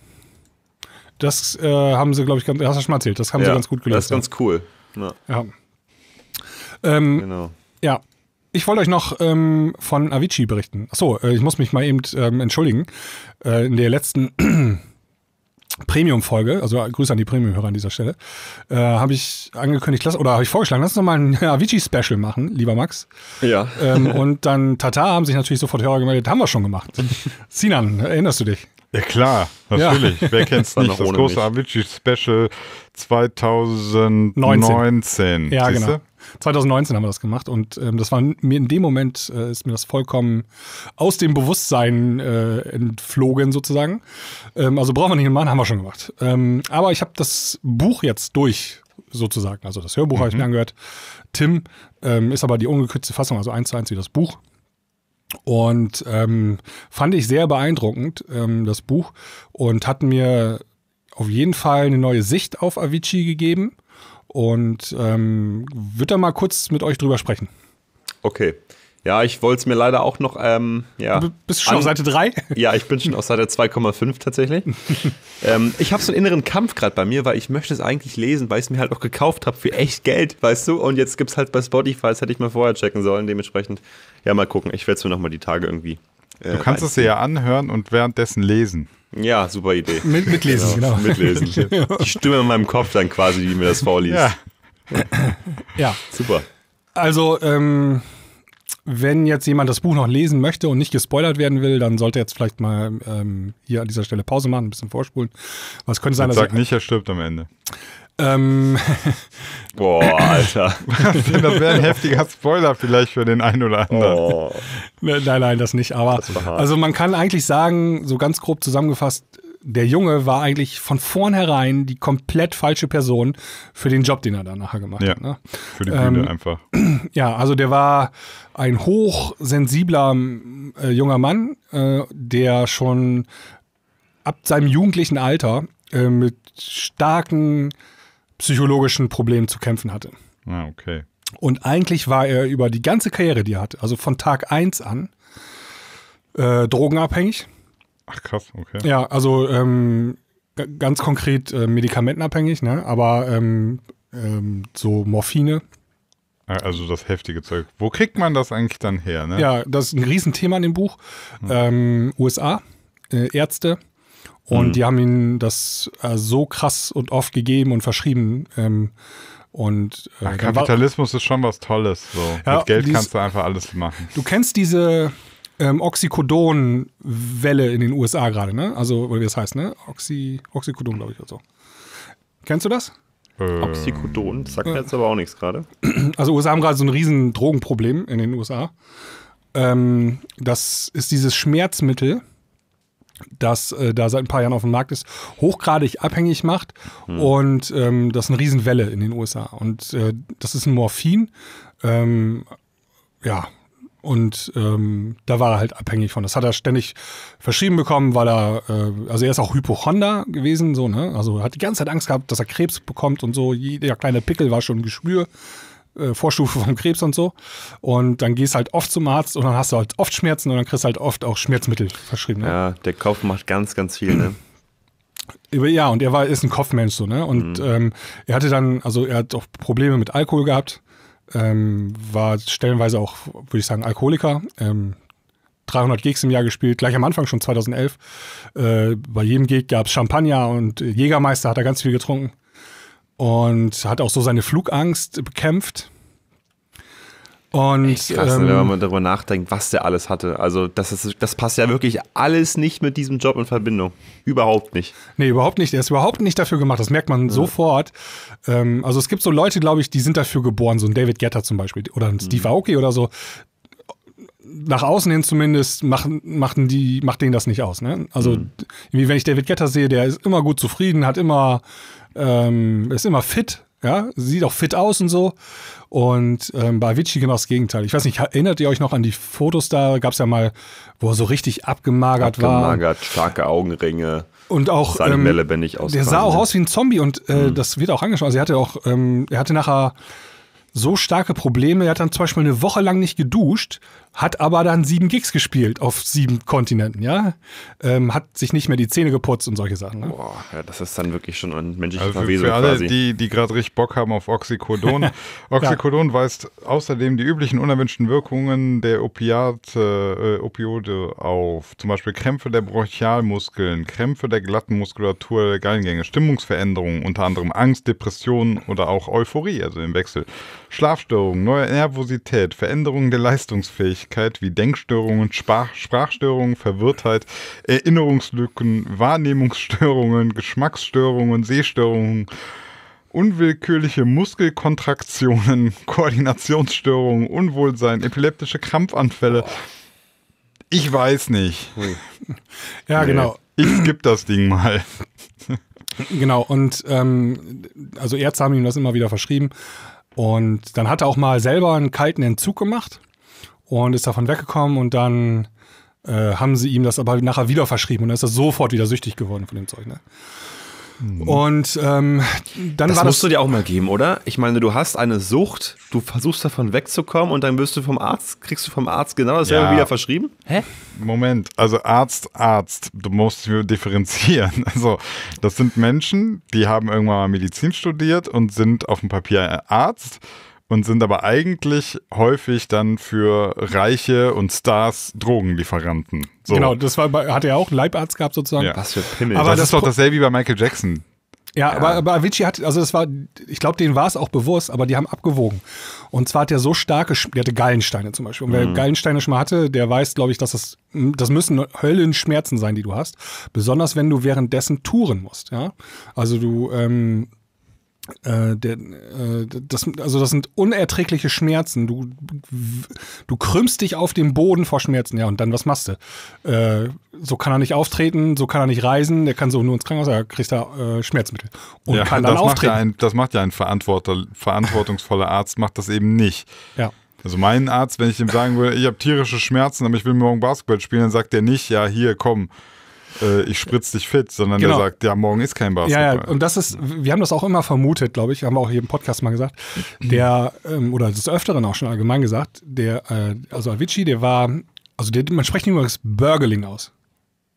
Das äh, haben sie, glaube ich, ganz, hast du schon mal erzählt, das haben ja, sie ganz gut gelöst. Das ist ganz cool. Ja. ja. Ähm, genau. Ja. Ich wollte euch noch ähm, von Avicii berichten. Achso, äh, ich muss mich mal eben ähm, entschuldigen. Äh, in der letzten Premium-Folge, also Grüße an die Premium-Hörer an dieser Stelle, äh, habe ich angekündigt, lass, oder habe ich vorgeschlagen, lass uns nochmal ein Avicii-Special machen, lieber Max. Ja. Ähm, und dann Tata haben sich natürlich sofort Hörer gemeldet, haben wir schon gemacht. Sinan, erinnerst du dich? Ja klar, natürlich. Ja. Wer kennt's nicht? Das große Avicii Special 2019. 19. Ja, Siehste? genau. 2019 haben wir das gemacht und ähm, das war mir in dem Moment äh, ist mir das vollkommen aus dem Bewusstsein äh, entflogen sozusagen. Ähm, also brauchen wir nicht mehr machen, haben wir schon gemacht. Ähm, aber ich habe das Buch jetzt durch sozusagen, also das Hörbuch mhm. habe ich mir angehört. Tim ähm, ist aber die ungekürzte Fassung, also eins zu eins wie das Buch. Und ähm, fand ich sehr beeindruckend, ähm, das Buch, und hat mir auf jeden Fall eine neue Sicht auf Avicii gegeben. Und ähm, würde da mal kurz mit euch drüber sprechen. Okay. Ja, ich wollte es mir leider auch noch. Ähm, ja, bist du schon an, auf Seite 3? Ja, ich bin schon auf Seite 2,5 tatsächlich. ähm, ich habe so einen inneren Kampf gerade bei mir, weil ich möchte es eigentlich lesen, weil ich es mir halt auch gekauft habe für echt Geld, weißt du? Und jetzt gibt es halt bei Spotify, das hätte ich mal vorher checken sollen, dementsprechend. Ja, mal gucken. Ich werde es mir nochmal die Tage irgendwie. Äh, du kannst es dir ja anhören und währenddessen lesen. Ja, super Idee. Mit, mitlesen, genau. genau. Mitlesen. die Stimme in meinem Kopf dann quasi, die mir das vorliest. Ja. ja. Super. Also, ähm, wenn jetzt jemand das Buch noch lesen möchte und nicht gespoilert werden will, dann sollte er jetzt vielleicht mal ähm, hier an dieser Stelle Pause machen, ein bisschen vorspulen. Was könnte sein, dass. Sag nicht, er stirbt am Ende. Ähm. Boah, Alter. das wäre ein heftiger Spoiler vielleicht für den einen oder anderen. Oh. Ne, nein, nein, das nicht. Aber das also man kann eigentlich sagen, so ganz grob zusammengefasst, der Junge war eigentlich von vornherein die komplett falsche Person für den Job, den er dann nachher gemacht ja, hat. Ne? Für die Bühne ähm, einfach. Ja, also der war ein hochsensibler äh, junger Mann, äh, der schon ab seinem jugendlichen Alter äh, mit starken psychologischen Problemen zu kämpfen hatte. Ah, okay. Und eigentlich war er über die ganze Karriere, die er hatte, also von Tag 1 an, äh, drogenabhängig Ach krass, okay. Ja, also ähm, ganz konkret äh, medikamentenabhängig, ne? aber ähm, ähm, so Morphine. Also das heftige Zeug. Wo kriegt man das eigentlich dann her? Ne? Ja, das ist ein Riesenthema in dem Buch. Hm. Ähm, USA, äh, Ärzte. Und hm. die haben ihnen das äh, so krass und oft gegeben und verschrieben. Ähm, und äh, Ach, Kapitalismus war, ist schon was Tolles. So. Ja, Mit Geld dies, kannst du einfach alles machen. Du kennst diese, ähm, Oxycodon-Welle in den USA gerade, ne? Also, oder wie das heißt, ne? Oxy, Oxycodon, glaube ich, oder so. Kennst du das? Ähm, Oxycodon, sagt mir äh, jetzt aber auch nichts gerade. Also, USA haben gerade so ein riesen Drogenproblem in den USA. Ähm, das ist dieses Schmerzmittel, das äh, da seit ein paar Jahren auf dem Markt ist, hochgradig abhängig macht. Hm. Und ähm, das ist eine Riesenwelle in den USA. Und äh, das ist ein Morphin. Ähm, ja, und ähm, da war er halt abhängig von. Das hat er ständig verschrieben bekommen, weil er, äh, also er ist auch Hypochonder gewesen, so, ne? Also hat die ganze Zeit Angst gehabt, dass er Krebs bekommt und so. Jeder kleine Pickel war schon ein Geschwür. Äh, Vorstufe vom Krebs und so. Und dann gehst halt oft zum Arzt und dann hast du halt oft Schmerzen und dann kriegst halt oft auch Schmerzmittel verschrieben. Ne? Ja, der Kopf macht ganz, ganz viel, ne? Ja, und er war, ist ein Kopfmensch so, ne? Und mhm. ähm, er hatte dann, also er hat auch Probleme mit Alkohol gehabt ähm, war stellenweise auch, würde ich sagen, Alkoholiker. Ähm, 300 Gigs im Jahr gespielt, gleich am Anfang schon 2011. Äh, bei jedem Gig gab es Champagner und Jägermeister hat er ganz viel getrunken. Und hat auch so seine Flugangst bekämpft. Und Echt krass, ne, ähm, wenn man darüber nachdenkt, was der alles hatte. Also das, ist, das passt ja wirklich alles nicht mit diesem Job in Verbindung. Überhaupt nicht. Nee, überhaupt nicht. Der ist überhaupt nicht dafür gemacht. Das merkt man ja. sofort. Ähm, also es gibt so Leute, glaube ich, die sind dafür geboren. So ein David Getter zum Beispiel oder ein Steve mhm. Aoki oder so. Nach außen hin zumindest machen, machen die, macht denen das nicht aus. Ne? Also mhm. wenn ich David Getter sehe, der ist immer gut zufrieden, hat immer, ähm, ist immer fit ja, sieht auch fit aus und so. Und ähm, bei Avicii genau das Gegenteil. Ich weiß nicht, erinnert ihr euch noch an die Fotos da? Gab es ja mal, wo er so richtig abgemagert, abgemagert war. Abgemagert, starke Augenringe. Und auch seine ähm, Melle bin ich aus. Der sah auch aus wie ein Zombie und äh, mhm. das wird auch angeschaut. Also er hatte auch, ähm, er hatte nachher so starke Probleme. Er hat dann zum Beispiel eine Woche lang nicht geduscht hat aber dann sieben Gigs gespielt auf sieben Kontinenten, ja. Ähm, hat sich nicht mehr die Zähne geputzt und solche Sachen. Ne? Boah, ja, das ist dann wirklich schon ein menschliches also Verwesung Für alle, quasi. die, die gerade richtig Bock haben auf Oxycodon. Oxycodon ja. weist außerdem die üblichen unerwünschten Wirkungen der Opiate, äh, Opioide auf. Zum Beispiel Krämpfe der Bronchialmuskeln, Krämpfe der glatten Muskulatur der Gallengänge, Stimmungsveränderungen, unter anderem Angst, Depressionen oder auch Euphorie, also im Wechsel. Schlafstörungen, neue Nervosität, Veränderungen der Leistungsfähigkeit. Auffälligkeit wie Denkstörungen, Sprach Sprachstörungen, Verwirrtheit, Erinnerungslücken, Wahrnehmungsstörungen, Geschmacksstörungen, Sehstörungen, unwillkürliche Muskelkontraktionen, Koordinationsstörungen, Unwohlsein, epileptische Krampfanfälle. Ich weiß nicht. Ja, genau. nee. genau. Ich skippe das Ding mal. Genau, und ähm, also Ärzte haben ihm das immer wieder verschrieben. Und dann hat er auch mal selber einen kalten Entzug gemacht und ist davon weggekommen und dann äh, haben sie ihm das aber nachher wieder verschrieben und dann ist er sofort wieder süchtig geworden von dem Zeug. Ne? Mhm. Und ähm, dann das war musst das, du dir auch mal geben, oder? Ich meine, du hast eine Sucht, du versuchst davon wegzukommen und dann wirst du vom Arzt, kriegst du vom Arzt genau dasselbe ja. wieder verschrieben? Hä? Moment, also Arzt, Arzt, du musst differenzieren. Also, das sind Menschen, die haben irgendwann mal Medizin studiert und sind auf dem Papier Arzt und sind aber eigentlich häufig dann für Reiche und Stars Drogenlieferanten. So. Genau, das war, hat er auch einen Leibarzt gehabt sozusagen. Ja. Was für Pimmel. Aber das, das ist doch dasselbe wie bei Michael Jackson. Ja, ja, Aber, aber Avicii hat, also das war, ich glaube, denen war es auch bewusst, aber die haben abgewogen. Und zwar hat er so starke, der hatte Gallensteine zum Beispiel. Und wer mhm. Gallensteine schon mal hatte, der weiß, glaube ich, dass das, hm, das müssen Höllenschmerzen sein, die du hast. Besonders wenn du währenddessen touren musst, ja. Also du, ähm, äh, der, äh, das, also das sind unerträgliche Schmerzen. Du, du krümmst dich auf dem Boden vor Schmerzen. Ja, und dann was machst du? Äh, so kann er nicht auftreten, so kann er nicht reisen, der kann so nur ins Krankenhaus, er kriegt äh, da Schmerzmittel und ja, kann dann das auftreten. Macht ja ein, das macht ja ein verantwortungsvoller Arzt, macht das eben nicht. Ja. Also mein Arzt, wenn ich ihm sagen würde, ich habe tierische Schmerzen, aber ich will morgen Basketball spielen, dann sagt er nicht, ja hier, komm, äh, ich spritze dich fit, sondern genau. der sagt, ja, morgen ist kein Basketball. Ja, ja, und das ist, wir haben das auch immer vermutet, glaube ich, haben wir auch hier im Podcast mal gesagt, der, ähm, oder des Öfteren auch schon allgemein gesagt, der, äh, also Avicii, der war, also der, man spricht nicht übrigens Burgling aus.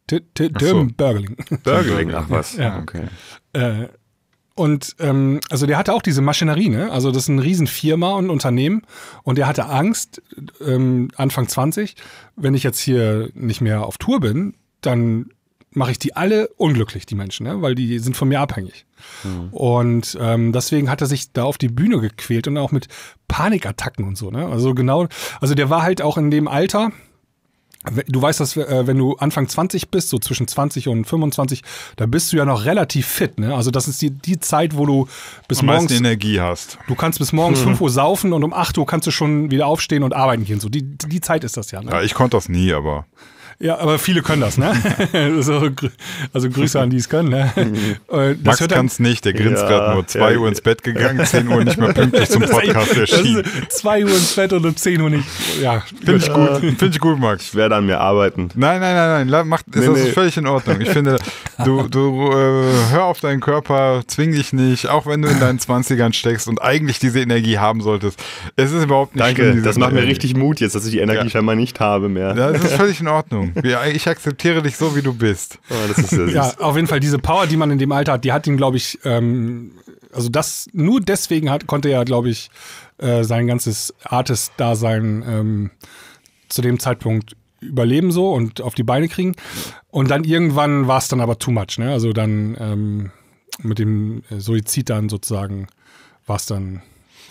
Tim Burgling. Burgling, ach was. Ja. Okay. Äh, und ähm, also der hatte auch diese Maschinerie, ne? Also das ist eine Riesenfirma und Unternehmen. Und der hatte Angst, ähm, Anfang 20, wenn ich jetzt hier nicht mehr auf Tour bin, dann mache ich die alle unglücklich, die Menschen, ne? weil die sind von mir abhängig. Mhm. Und ähm, deswegen hat er sich da auf die Bühne gequält und auch mit Panikattacken und so. Ne? Also genau, also der war halt auch in dem Alter, Du weißt dass äh, wenn du Anfang 20 bist, so zwischen 20 und 25, da bist du ja noch relativ fit. Ne? Also das ist die, die Zeit, wo du bis Am morgens Energie hast. Du kannst bis morgens 5 mhm. Uhr saufen und um 8 Uhr kannst du schon wieder aufstehen und arbeiten gehen. So die, die Zeit ist das ja, ne? ja. Ich konnte das nie, aber ja, aber viele können das, ne? so, also Grüße an die es können. Ne? Mhm. Max kann es nicht, der grinst ja, gerade nur. 2 ja. Uhr ins Bett gegangen, 10 Uhr nicht mehr pünktlich zum Podcast erschienen. 2 Uhr ins Bett und um 10 Uhr nicht. Ja, finde ich gut. Finde ich gut, Max. Ich werde an mir arbeiten. Nein, nein, nein, nein. Macht, nee, ist nee. völlig in Ordnung. Ich finde, du, du äh, hör auf deinen Körper, zwing dich nicht, auch wenn du in deinen 20ern steckst und eigentlich diese Energie haben solltest. Es ist überhaupt nicht Danke, schlimm, das macht mir richtig Mut jetzt, dass ich die Energie ja. scheinbar nicht habe mehr. Ja, das ist völlig in Ordnung. Ordnung. Ja, ich akzeptiere dich so, wie du bist. Oh, ja, auf jeden Fall diese Power, die man in dem Alter hat, die hat ihn, glaube ich, ähm, also das nur deswegen hat, konnte er, glaube ich, äh, sein ganzes Artist-Dasein ähm, zu dem Zeitpunkt überleben so und auf die Beine kriegen. Und dann irgendwann war es dann aber too much, ne? Also dann ähm, mit dem Suizid dann sozusagen war es dann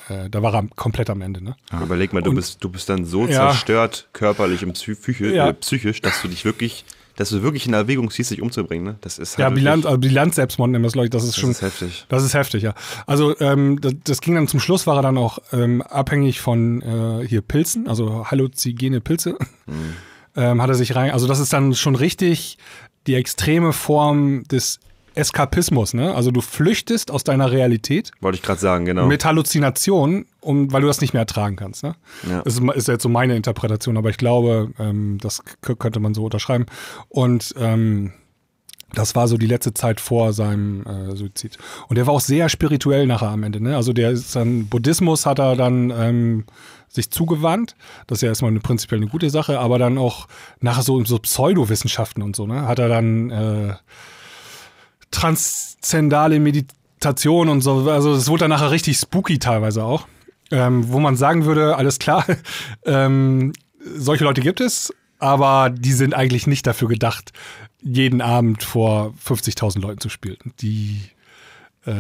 äh, da war er komplett am Ende. Ne? Ja, überleg mal, du, und, bist, du bist dann so ja, zerstört körperlich und psychisch, ja. äh, psychisch, dass du dich wirklich, dass du wirklich in Erwägung siehst, dich umzubringen. Ne? Das ist halt ja Bilanz, also Bilanz Selbstmord nehmen das Leute, das ist das schon ist heftig. Das ist heftig, ja. Also ähm, das, das, ging dann zum Schluss, war er dann auch ähm, abhängig von äh, hier Pilzen, also halluzigene Pilze. Mhm. ähm, hat er sich rein, also das ist dann schon richtig die extreme Form des Eskapismus, ne? Also du flüchtest aus deiner Realität. Wollte ich gerade sagen, genau. Mit Halluzinationen, um, weil du das nicht mehr ertragen kannst, ne? Ja. Das ist, ist jetzt so meine Interpretation, aber ich glaube, ähm, das könnte man so unterschreiben. Und ähm, das war so die letzte Zeit vor seinem äh, Suizid. Und er war auch sehr spirituell nachher am Ende. Ne? Also der ist dann, Buddhismus hat er dann ähm, sich zugewandt. Das ist ja erstmal eine, prinzipiell eine gute Sache, aber dann auch nachher so, so Pseudowissenschaften und so, ne? Hat er dann äh, transzendale Meditation und so. Also es wurde dann nachher richtig spooky teilweise auch. Ähm, wo man sagen würde, alles klar, ähm, solche Leute gibt es, aber die sind eigentlich nicht dafür gedacht, jeden Abend vor 50.000 Leuten zu spielen. Die äh,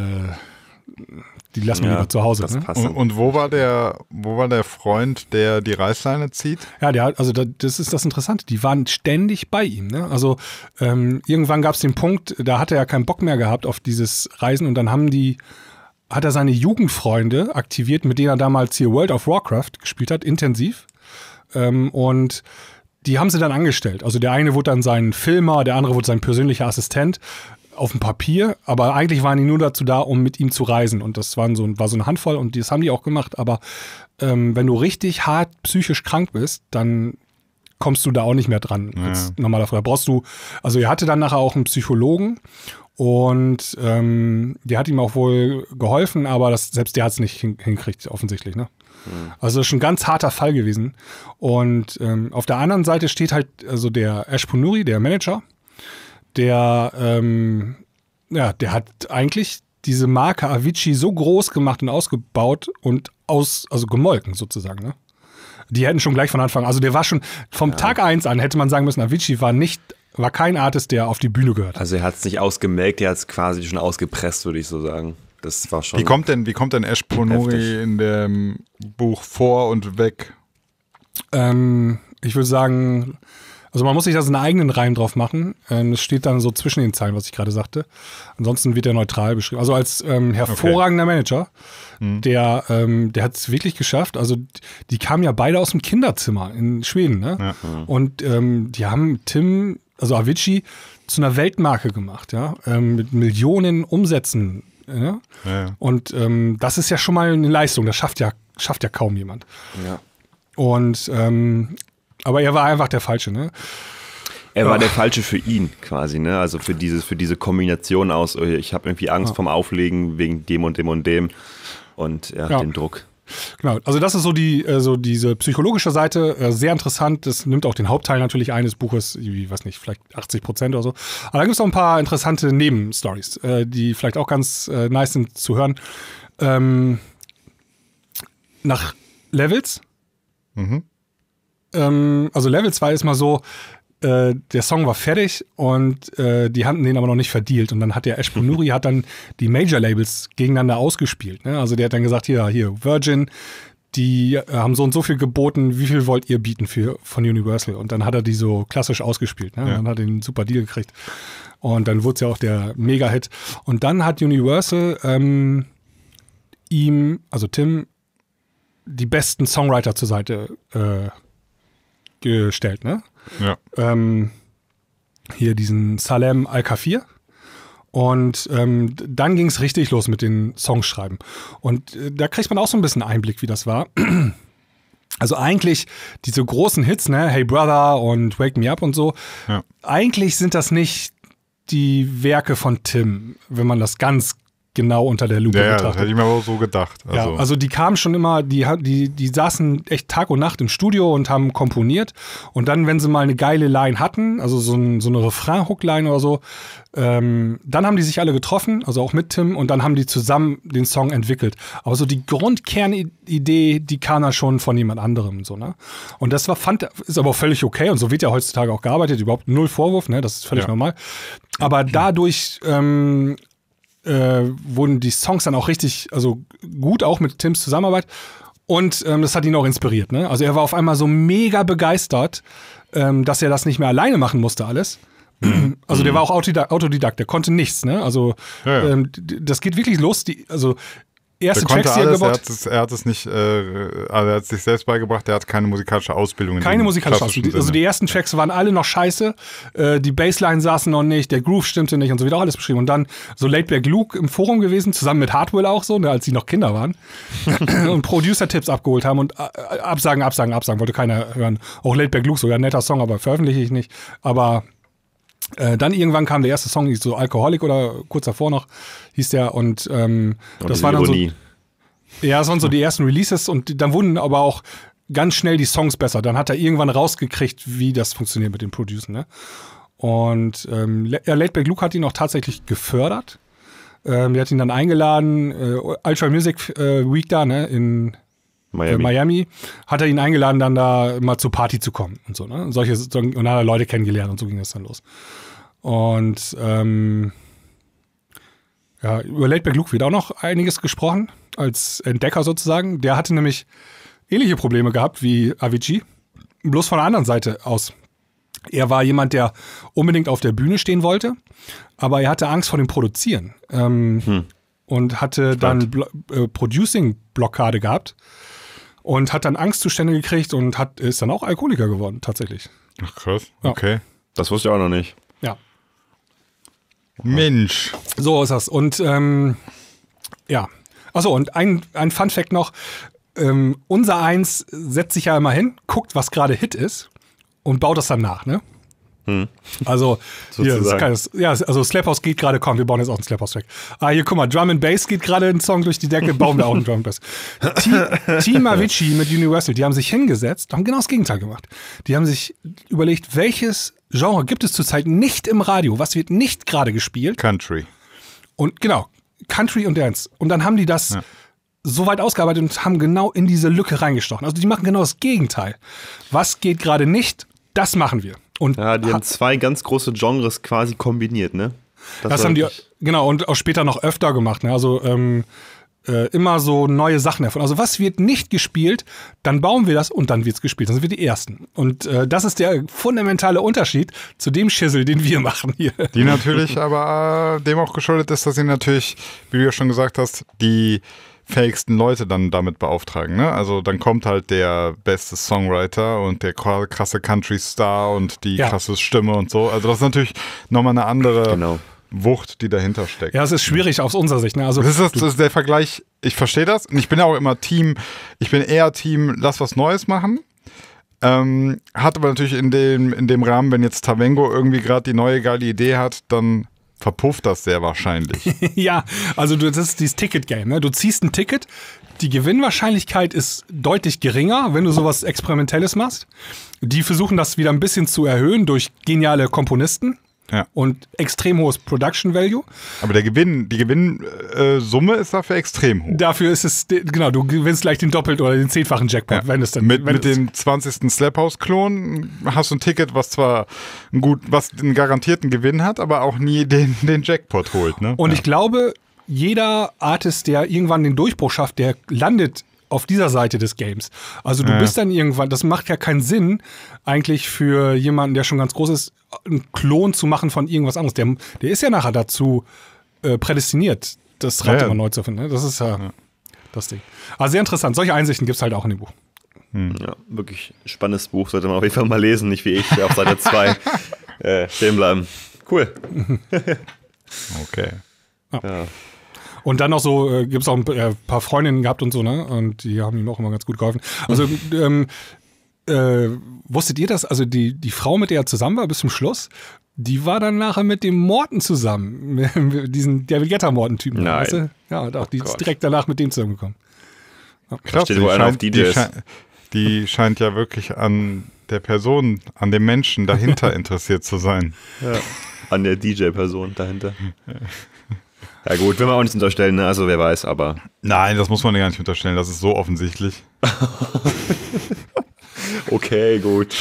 die lassen wir ja, lieber zu Hause. Ne? Und, und, wo war der, wo war der Freund, der die Reißleine zieht? Ja, der, also da, das ist das Interessante. Die waren ständig bei ihm. Ne? Also ähm, irgendwann gab es den Punkt, da hat er ja keinen Bock mehr gehabt auf dieses Reisen und dann haben die hat er seine Jugendfreunde aktiviert, mit denen er damals hier World of Warcraft gespielt hat, intensiv. Ähm, und die haben sie dann angestellt. Also der eine wurde dann sein Filmer, der andere wurde sein persönlicher Assistent auf dem Papier, aber eigentlich waren die nur dazu da, um mit ihm zu reisen. Und das waren so, war so eine Handvoll und das haben die auch gemacht. Aber ähm, wenn du richtig hart psychisch krank bist, dann kommst du da auch nicht mehr dran. Ja. Als normaler Früher brauchst du, also er hatte dann nachher auch einen Psychologen und ähm, der hat ihm auch wohl geholfen, aber das, selbst der hat es nicht hin, hinkriegt, offensichtlich. Ne? Mhm. Also schon ein ganz harter Fall gewesen. Und ähm, auf der anderen Seite steht halt also der Ashpunuri, der Manager, der, ähm, ja, der hat eigentlich diese Marke Avicii so groß gemacht und ausgebaut und aus, also gemolken sozusagen, ne? Die hätten schon gleich von Anfang, also der war schon vom ja. Tag 1 an, hätte man sagen müssen, Avicii war nicht, war kein Artist, der auf die Bühne gehört. Also er hat es nicht ausgemelkt, er hat es quasi schon ausgepresst, würde ich so sagen. Das war schon. Wie kommt denn, wie kommt denn Ash Ponori in dem Buch vor und weg? Ähm, ich würde sagen, also man muss sich da seinen eigenen Reim drauf machen. Ähm, es steht dann so zwischen den Zeilen, was ich gerade sagte. Ansonsten wird er neutral beschrieben. Also als ähm, hervorragender okay. Manager, mhm. der, ähm, der hat es wirklich geschafft. Also die kamen ja beide aus dem Kinderzimmer in Schweden. Ne? Ja. Mhm. Und ähm, die haben Tim, also Avicii, zu einer Weltmarke gemacht. ja, ähm, Mit Millionen Umsätzen. Ne? Ja? Ja, Und ähm, das ist ja schon mal eine Leistung. Das schafft ja, schafft ja kaum jemand. Ja. Und ähm, aber er war einfach der Falsche, ne? Er war Ach. der Falsche für ihn quasi, ne? Also für dieses, für diese Kombination aus, oh, ich habe irgendwie Angst ja. vom Auflegen wegen dem und dem und dem und ja, ja. dem Druck. Genau, also das ist so die, äh, so diese psychologische Seite, äh, sehr interessant. Das nimmt auch den Hauptteil natürlich eines Buches, wie weiß nicht, vielleicht 80 Prozent oder so. Aber dann gibt es noch ein paar interessante Nebenstories, äh, die vielleicht auch ganz nice sind zu hören. Ähm, nach Levels. Mhm ähm, also Level 2 ist mal so, äh, der Song war fertig und äh, die hatten den aber noch nicht verdealt. Und dann hat der Ashbrook Nuri hat dann die Major-Labels gegeneinander ausgespielt. Ne? Also der hat dann gesagt, hier, hier, Virgin, die äh, haben so und so viel geboten, wie viel wollt ihr bieten für, von Universal? Und dann hat er die so klassisch ausgespielt. Ne? Ja. Und dann hat er den super Deal gekriegt. Und dann wurde es ja auch der Mega-Hit. Und dann hat Universal ähm, ihm, also Tim, die besten Songwriter zur Seite äh, gestellt, ne? Ja. Ähm, hier diesen Salem Al-Kafir. Und ähm, dann ging es richtig los mit den Songschreiben. Und äh, da kriegt man auch so ein bisschen Einblick, wie das war. Also eigentlich diese großen Hits, ne, Hey Brother und Wake Me Up und so, ja. eigentlich sind das nicht die Werke von Tim, wenn man das ganz genau unter der Lupe ja, betrachtet. Ja, hätte ich mir aber so gedacht. Also. Ja, also die kamen schon immer, die, die, die saßen echt Tag und Nacht im Studio und haben komponiert. Und dann, wenn sie mal eine geile Line hatten, also so, ein, so eine Refrain-Hook-Line oder so, ähm, dann haben die sich alle getroffen, also auch mit Tim, und dann haben die zusammen den Song entwickelt. Aber so die Grundkernidee, die kam er schon von jemand anderem. So, ne? Und das war, fand, ist aber völlig okay. Und so wird ja heutzutage auch gearbeitet. Überhaupt null Vorwurf, ne? das ist völlig ja. normal. Aber dadurch ähm, äh, wurden die Songs dann auch richtig, also gut auch mit Tims Zusammenarbeit. Und ähm, das hat ihn auch inspiriert. Ne? Also er war auf einmal so mega begeistert, ähm, dass er das nicht mehr alleine machen musste alles. Also der war auch Autodidakt, der konnte nichts. Ne? Also ja, ja. Ähm, das geht wirklich los. Die, also Erste der Tracks, die er gebaut hat. Er hat es nicht, äh, also er hat sich selbst beigebracht, er hat keine musikalische Ausbildung. Keine musikalische Ausbildung. Also die ersten Tracks waren alle noch scheiße, äh, die Bassline saßen noch nicht, der Groove stimmte nicht und so wieder alles beschrieben. Und dann so Lateback Luke im Forum gewesen, zusammen mit Hardwell auch so, ne, als sie noch Kinder waren und Producer-Tipps abgeholt haben und äh, Absagen, Absagen, Absagen, wollte keiner hören. Auch Lateback Luke, sogar ein netter Song, aber veröffentliche ich nicht. Aber äh, dann irgendwann kam der erste Song, so Alcoholic oder kurz davor noch, hieß der. Und ähm, oh, das war dann Ironie. so. Ja, das waren so die ersten Releases und dann wurden aber auch ganz schnell die Songs besser. Dann hat er irgendwann rausgekriegt, wie das funktioniert mit den Producen. Ne? Und ähm, ja, Lateback Luke hat ihn auch tatsächlich gefördert. Ähm, der hat ihn dann eingeladen, äh, Ultra Music äh, Week da, ne, in Miami. Äh, Miami, hat er ihn eingeladen, dann da mal zur Party zu kommen und so. Ne? Solche, und dann hat er Leute kennengelernt und so ging das dann los. Und ähm, ja, über Laidback Luke wird auch noch einiges gesprochen, als Entdecker sozusagen. Der hatte nämlich ähnliche Probleme gehabt wie Avicii, bloß von der anderen Seite aus. Er war jemand, der unbedingt auf der Bühne stehen wollte, aber er hatte Angst vor dem Produzieren ähm, hm. und hatte dann Blo äh, Producing-Blockade gehabt und hat dann Angstzustände gekriegt und hat, ist dann auch Alkoholiker geworden, tatsächlich. Ach krass, ja. okay. Das wusste ich auch noch nicht. Ja. Mensch. So ist das. Und ähm, ja. Achso, und ein, ein Fun Fact noch. Ähm, unser Eins setzt sich ja immer hin, guckt, was gerade Hit ist und baut das dann nach, ne? Hm. Also, hier, das, ja, also Slaphouse geht gerade, komm, wir bauen jetzt auch einen Slaphouse-Track. Ah, hier, guck mal, Drum and Bass geht gerade ein Song durch die Decke, bauen wir auch einen Drum and Bass. Team Avicii mit Universal, die haben sich hingesetzt, haben genau das Gegenteil gemacht. Die haben sich überlegt, welches Genre gibt es zurzeit nicht im Radio? Was wird nicht gerade gespielt? Country. Und genau, Country und Dance. Und dann haben die das ja. so weit ausgearbeitet und haben genau in diese Lücke reingestochen. Also die machen genau das Gegenteil. Was geht gerade nicht? Das machen wir. Und ja, die haben zwei ganz große Genres quasi kombiniert, ne? Das, das haben die, genau, und auch später noch öfter gemacht, ne? Also, ähm, äh, immer so neue Sachen erfunden. Also was wird nicht gespielt, dann bauen wir das und dann wird's gespielt. Dann sind wir die Ersten. Und äh, das ist der fundamentale Unterschied zu dem Schissel, den wir machen hier. Die natürlich aber äh, dem auch geschuldet ist, dass sie natürlich, wie du ja schon gesagt hast, die fähigsten Leute dann damit beauftragen. Ne? Also dann kommt halt der beste Songwriter und der krasse Country-Star und die ja. krasse Stimme und so. Also das ist natürlich nochmal eine andere genau. Wucht, die dahinter steckt. Ja, es ist schwierig aus unserer Sicht. Ne? Also, das ist, das, ist der Vergleich, ich verstehe das und ich bin ja auch immer Team, ich bin eher Team, lass was Neues machen. Ähm, hat aber natürlich in dem, in dem Rahmen, wenn jetzt Tavengo irgendwie gerade die neue geile Idee hat, dann verpufft das sehr wahrscheinlich. ja, also du, das ist dieses Ticket-Game. Ne? Du ziehst ein Ticket, die Gewinnwahrscheinlichkeit ist deutlich geringer, wenn du sowas Experimentelles machst. Die versuchen das wieder ein bisschen zu erhöhen durch geniale Komponisten, ja. Und extrem hohes Production Value. Aber der Gewinn, die Gewinnsumme äh, ist dafür extrem hoch. Dafür ist es, genau, du gewinnst gleich den doppelt oder den zehnfachen Jackpot, ja. wenn es dann Mit, mit dem 20. Slap House Klon hast du ein Ticket, was zwar ein gut, was einen garantierten Gewinn hat, aber auch nie den, den Jackpot holt. Ne? Und ja. ich glaube, jeder Artist, der irgendwann den Durchbruch schafft, der landet auf dieser Seite des Games. Also du ja. bist dann irgendwann, das macht ja keinen Sinn, eigentlich für jemanden, der schon ganz groß ist, einen Klon zu machen von irgendwas anderes. Der, der ist ja nachher dazu äh, prädestiniert, das Rad ja, immer neu zu finden. Ne? Das ist ja, ja, das Ding. Also sehr interessant. Solche Einsichten gibt es halt auch in dem Buch. Hm. Ja, wirklich spannendes Buch. Sollte man auf jeden Fall mal lesen. Nicht wie ich, auf Seite 2 äh, stehen bleiben. Cool. okay. Ja. Und dann auch so, äh, gibt es auch ein äh, paar Freundinnen gehabt und so, ne? Und die haben ihm auch immer ganz gut geholfen. Also, ähm, äh, wusstet ihr das? Also die, die Frau, mit der er zusammen war bis zum Schluss, die war dann nachher mit dem Morten zusammen. Diesen David Getter-Morten-Typen. Nein. Weißt du? Ja, und auch die oh ist direkt danach mit dem zusammengekommen. Ja. Krass, die, scheint, die, die, scheint, die scheint ja wirklich an der Person, an dem Menschen dahinter interessiert zu sein. Ja. An der DJ-Person dahinter. Ja gut, will man auch nichts unterstellen, ne? also wer weiß, aber. Nein, das muss man gar nicht unterstellen, das ist so offensichtlich. okay, gut.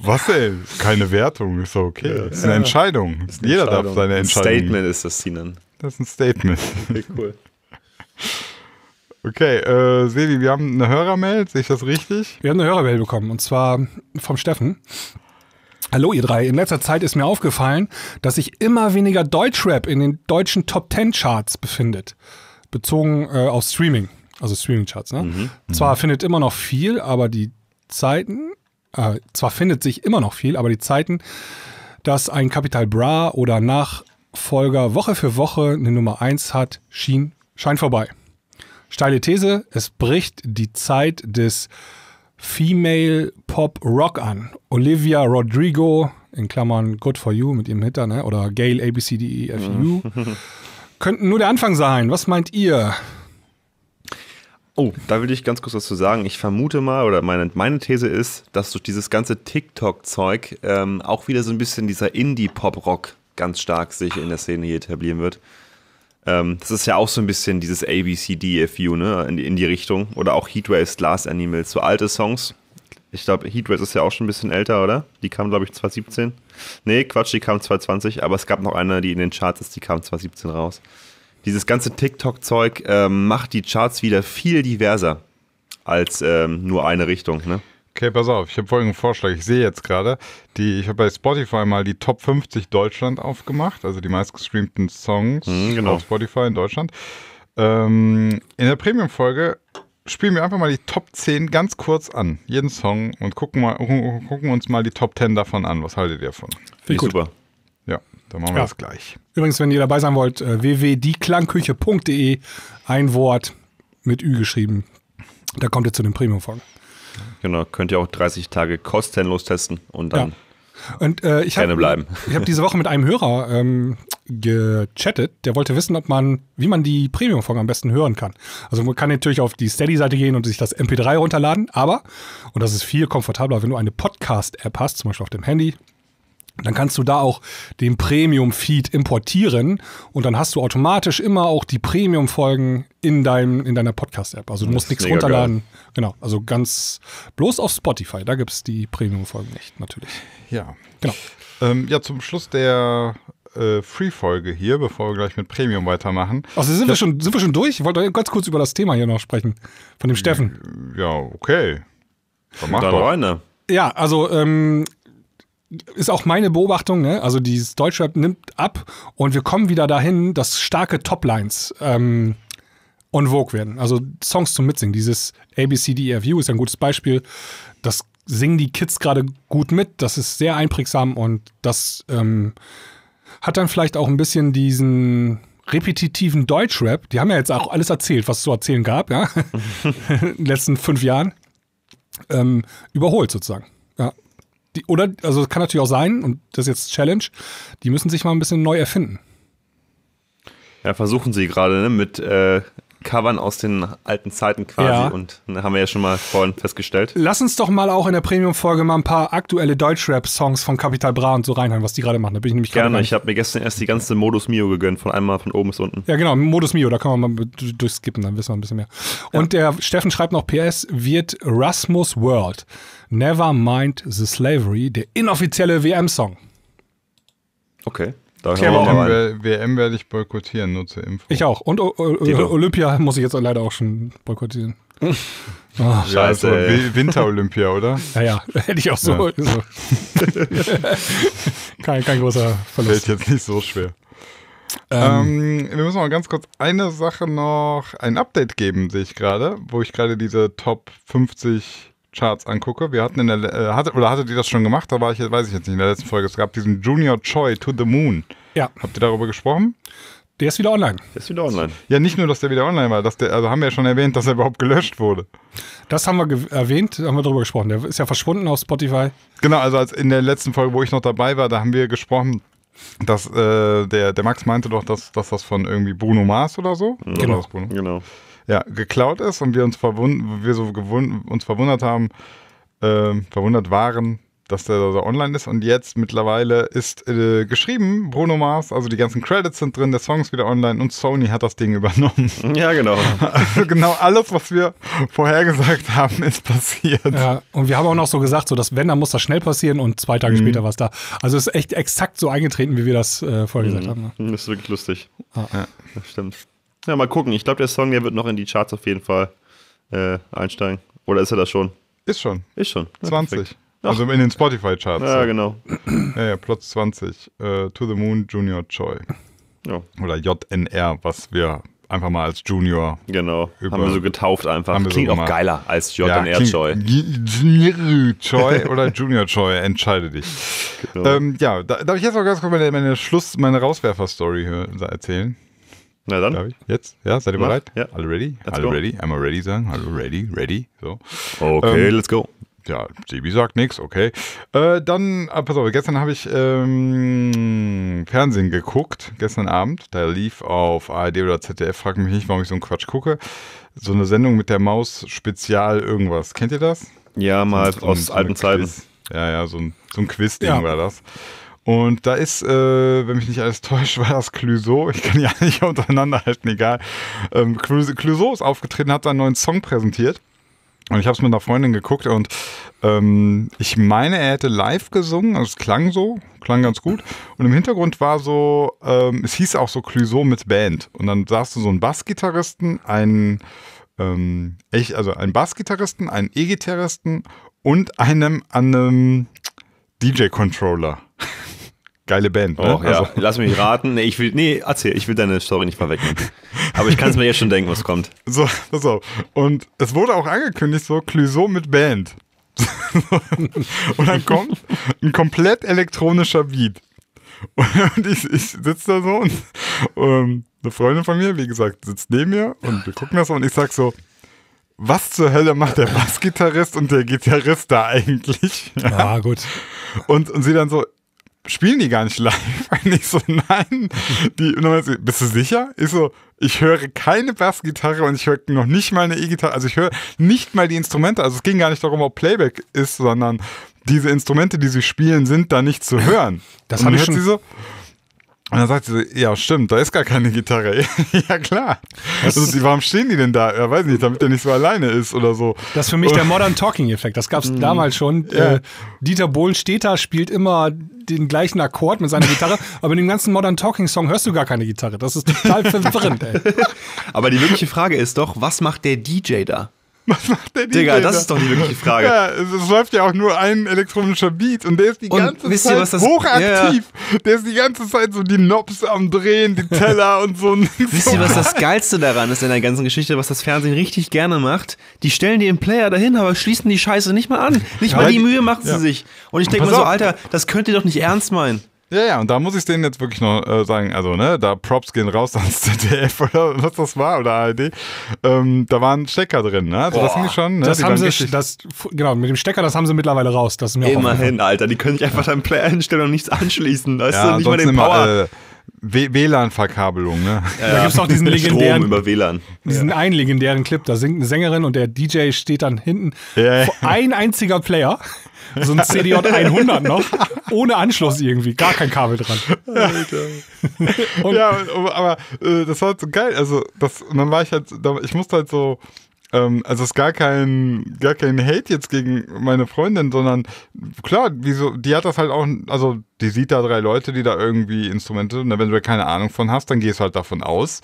Was denn? Keine Wertung, ist okay. Ja, ist eine Entscheidung. Ist eine Jeder Entscheidung. darf seine Entscheidung. Ein Statement ist das Sinan. Das ist ein Statement. Okay, cool. Okay, äh, Sevi, wir haben eine Hörermail, sehe ich das richtig? Wir haben eine Hörermail bekommen und zwar vom Steffen. Hallo ihr drei, in letzter Zeit ist mir aufgefallen, dass sich immer weniger Deutschrap in den deutschen Top 10 Charts befindet, bezogen äh, auf Streaming, also Streaming Charts. Ne? Mhm. mhm. Zwar mhm. findet immer noch viel, aber die Zeiten, äh, zwar findet sich immer noch viel, aber die Zeiten, dass ein Capital Bra oder Nachfolger Woche für Woche eine Nummer 1 hat, schien, scheint vorbei. Steile These, es bricht die Zeit des Female Pop Rock an. Olivia Rodrigo, in Klammern Good for You mit ihrem Hitter, ne? oder Gale ABCDEFU, mhm. könnten nur der Anfang sein. Was meint ihr? Oh, da würde ich ganz kurz was zu sagen. Ich vermute mal, oder meine, meine These ist, dass durch dieses ganze TikTok-Zeug ähm, auch wieder so ein bisschen dieser Indie-Pop-Rock ganz stark sich in der Szene hier etablieren wird. Ähm, das ist ja auch so ein bisschen dieses ABCDFU, ne? In, in die Richtung. Oder auch Heatwaves, Last Animals, so alte Songs. Ich glaube, Heatwaves ist ja auch schon ein bisschen älter, oder? Die kam, glaube ich, 2017. Nee, Quatsch, die kam 2020, aber es gab noch eine, die in den Charts ist, die kam 2017 raus. Dieses ganze TikTok-Zeug ähm, macht die Charts wieder viel diverser als ähm, nur eine Richtung, ne? Okay, pass auf, ich habe folgenden Vorschlag. Ich sehe jetzt gerade, die, ich habe bei Spotify mal die Top 50 Deutschland aufgemacht, also die meistgestreamten Songs mhm, genau. auf Spotify in Deutschland. Ähm, in der Premium-Folge spielen wir einfach mal die Top 10 ganz kurz an, jeden Song, und gucken, mal, gucken uns mal die Top 10 davon an. Was haltet ihr davon? Finde ich super. Ja, dann machen wir ja. das gleich. Übrigens, wenn ihr dabei sein wollt, äh, www.dieklangküche.de, ein Wort mit Ü geschrieben. Da kommt ihr zu den Premium-Folgen. Genau, könnt ihr auch 30 Tage kostenlos testen und dann ja. Und äh, ich habe hab diese Woche mit einem Hörer ähm, gechattet, der wollte wissen, ob man, wie man die Premium-Folgen am besten hören kann. Also man kann natürlich auf die Steady-Seite gehen und sich das MP3 runterladen, aber, und das ist viel komfortabler, wenn du eine Podcast-App hast, zum Beispiel auf dem Handy dann kannst du da auch den Premium-Feed importieren und dann hast du automatisch immer auch die Premium-Folgen in, deinem, in deiner Podcast-App. Also du das musst nichts runterladen. Geil. Genau, also ganz bloß auf Spotify, da gibt es die Premium-Folgen nicht, natürlich. Ja. Genau. Ähm, ja, zum Schluss der äh, Free-Folge hier, bevor wir gleich mit Premium weitermachen. Also sind, wir schon, sind wir schon durch? Ich wollte ganz kurz über das Thema hier noch sprechen, von dem Steffen. Ja, okay. Dann mach doch. Eine. Ne? Ja, also ähm, ist auch meine Beobachtung, ne? also dieses Deutschrap nimmt ab und wir kommen wieder dahin, dass starke Toplines ähm, on Vogue werden. Also Songs zum Mitsingen. Dieses ABCDEFU ist ein gutes Beispiel. Das singen die Kids gerade gut mit. Das ist sehr einprägsam und das ähm, hat dann vielleicht auch ein bisschen diesen repetitiven Deutschrap. Die haben ja jetzt auch alles erzählt, was es zu erzählen gab, ja, in den letzten fünf Jahren. Ähm, überholt sozusagen die, oder, also es kann natürlich auch sein, und das ist jetzt Challenge, die müssen sich mal ein bisschen neu erfinden. Ja, versuchen sie gerade ne, mit äh, Covern aus den alten Zeiten quasi ja. und ne, haben wir ja schon mal vorhin festgestellt. Lass uns doch mal auch in der Premium-Folge mal ein paar aktuelle Deutschrap-Songs von Capital Bra und so reinhören, was die gerade machen. Da bin ich nämlich Gerne, ich habe mir gestern erst die ganze Modus Mio gegönnt, von einmal von oben bis unten. Ja, genau, Modus Mio, da können wir mal durchskippen, dann wissen wir ein bisschen mehr. Und der Steffen schreibt noch PS, wird Rasmus World. Never Mind the Slavery, der inoffizielle WM-Song. Okay. Da WM, WM werde ich boykottieren, nur zur Info. Ich auch. Und o o Dito. Olympia muss ich jetzt leider auch schon boykottieren. Oh, Scheiße. Also Winter-Olympia, oder? Ja, ja, hätte ich auch so. Ja. so. kein, kein großer Verlust. Fällt jetzt nicht so schwer. Ähm. ähm, wir müssen mal ganz kurz eine Sache noch, ein Update geben, sehe ich gerade, wo ich gerade diese Top 50 Charts angucke. Wir hatten in der, äh, hatte, oder hattet ihr das schon gemacht? Da war ich, weiß ich jetzt nicht, in der letzten Folge. Es gab diesen Junior Choi to the Moon. Ja. Habt ihr darüber gesprochen? Der ist wieder online. Der ist wieder online. Ja, nicht nur, dass der wieder online war, dass der, also haben wir ja schon erwähnt, dass er überhaupt gelöscht wurde. Das haben wir erwähnt, haben wir darüber gesprochen. Der ist ja verschwunden auf Spotify. Genau, also als in der letzten Folge, wo ich noch dabei war, da haben wir gesprochen, dass äh, der, der Max meinte doch, dass, dass das von irgendwie Bruno Mars oder so. Genau. Oder Bruno? Genau ja, geklaut ist und wir uns verwund wir so gewund uns verwundert haben, äh, verwundert waren, dass der so online ist. Und jetzt mittlerweile ist äh, geschrieben Bruno Mars, also die ganzen Credits sind drin, der Song ist wieder online und Sony hat das Ding übernommen. Ja, genau. Also genau alles, was wir vorhergesagt haben, ist passiert. Ja, und wir haben auch noch so gesagt, so dass wenn, dann muss das schnell passieren und zwei Tage mhm. später war es da. Also es ist echt exakt so eingetreten, wie wir das äh, vorher gesagt mhm. haben. Ne? Das ist wirklich lustig. Ah. Ja. Das stimmt. Ja, mal gucken. Ich glaube, der Song, der wird noch in die Charts auf jeden Fall äh, einsteigen. Oder ist er das schon? Ist schon. Ist schon. Ja, 20. Also in den Spotify-Charts. Ja, genau. Ja, ja, Platz 20. Äh, to the Moon Junior Choi. Ja. Oder JNR, was wir einfach mal als Junior. Genau. haben wir so getauft einfach. Klingt so auch geiler als JNR Choi. Joy. Junior Joy oder Junior Choi, entscheide dich. Genau. Ähm, ja, darf ich jetzt noch ganz kurz meine, meine Schluss, meine Rauswerfer-Story äh, erzählen? Na dann. Darf ich? Jetzt? Ja, seid ihr Mach. bereit? Ja. Alle ready? Let's Alle go. ready? Einmal ready sagen? Hallo ready? Ready? So. Okay, ähm, let's go. Ja, JB sagt nichts, okay. Äh, dann, ah, pass auf, gestern habe ich ähm, Fernsehen geguckt, gestern Abend. Da lief auf ARD oder ZDF, frag mich nicht, warum ich so einen Quatsch gucke. So eine Sendung mit der Maus Spezial irgendwas. Kennt ihr das? Ja, mal so aus alten Zeiten. Ja, ja, so ein, so ein Quiz-Ding ja. war das. Und da ist, äh, wenn mich nicht alles täuscht, war das Clouseau. Ich kann ja nicht untereinander halten, egal. Ähm, Clouseau ist aufgetreten, hat seinen neuen Song präsentiert. Und ich habe es mit einer Freundin geguckt und ähm, ich meine, er hätte live gesungen. Also es klang so, klang ganz gut. Und im Hintergrund war so, ähm, es hieß auch so Clouseau mit Band. Und dann sahst du so einen Bassgitarristen, einen, ähm, ich, also einen Bassgitarristen, einen E-Gitarristen und einem an einem DJ-Controller. Geile Band. Ne? Oh, ja. Also. Lass mich raten. Nee, ich will, nee, erzähl, ich will deine Story nicht vorwegnehmen. Aber ich kann es mir jetzt schon denken, was kommt. So, pass auf. Und es wurde auch angekündigt, so Clouseau mit Band. und dann kommt ein komplett elektronischer Beat. Und ich, ich sitze da so und ähm, eine Freundin von mir, wie gesagt, sitzt neben mir und wir gucken das so und ich sag so, was zur Hölle macht der Bassgitarrist und der Gitarrist da eigentlich? Ja, ah, gut. Und, und sie dann so, spielen die gar nicht live. Und ich so, nein. Die, so, bist du sicher? Ich so, ich höre keine Bassgitarre und ich höre noch nicht mal eine E-Gitarre. Also ich höre nicht mal die Instrumente. Also es ging gar nicht darum, ob Playback ist, sondern diese Instrumente, die sie spielen, sind da nicht zu hören. Das habe ich schon. So, und dann sagt sie, so, ja stimmt, da ist gar keine Gitarre. ja klar. Also, warum stehen die denn da? Ja, weiß nicht, damit der nicht so alleine ist oder so. Das ist für mich der Modern Talking-Effekt. Das gab es mm. damals schon. Ja. Äh, Dieter Bohlen steht da, spielt immer den gleichen Akkord mit seiner Gitarre, aber in dem ganzen Modern Talking-Song hörst du gar keine Gitarre. Das ist total verwirrend, ey. Aber die wirkliche Frage ist doch, was macht der DJ da? Was macht der DJ Digga, das ist doch die wirkliche Frage. Ja, es, läuft ja auch nur ein elektronischer Beat und der ist die und ganze Zeit ihr, das, hochaktiv. Ja. Der ist die ganze Zeit so die Nops am Drehen, die Teller und so. Und Wisst so ihr, was das Geilste daran ist in der ganzen Geschichte, was das Fernsehen richtig gerne macht? Die stellen die im Player dahin, aber schließen die Scheiße nicht mal an. Nicht ja, mal die Mühe machen sie sich. Und ich denke mal so, Alter, das könnt ihr doch nicht ernst meinen. Ja, ja, und da muss ich denen jetzt wirklich noch äh, sagen, also, ne, da Props gehen raus ans ZDF oder was das war oder ARD. Ähm, da waren Stecker drin, ne? Also, Boah, das ging schon, ne? Das die haben sie, das, genau, mit dem Stecker, das haben sie mittlerweile raus. Das Immerhin, Alter, die können sich einfach deinen Player hinstellen und nichts anschließen. Da ist ja, nicht mal den immer, Power. Äh, WLAN-Verkabelung, ne? Ja, da gibt es auch diesen legendären. Strom über WLAN. Diesen ja. einen legendären Clip, da singt eine Sängerin und der DJ steht dann hinten. Ja, ja. Ein einziger Player so ein CDJ 100 noch, ohne Anschluss irgendwie, gar kein Kabel dran. Alter. ja, aber äh, das war halt so geil. Also, das, und dann war ich halt, ich musste halt so, ähm, also es ist gar kein, gar kein Hate jetzt gegen meine Freundin, sondern klar, wieso, die hat das halt auch, also die sieht da drei Leute, die da irgendwie Instrumente, und ne, wenn du da keine Ahnung von hast, dann gehst du halt davon aus,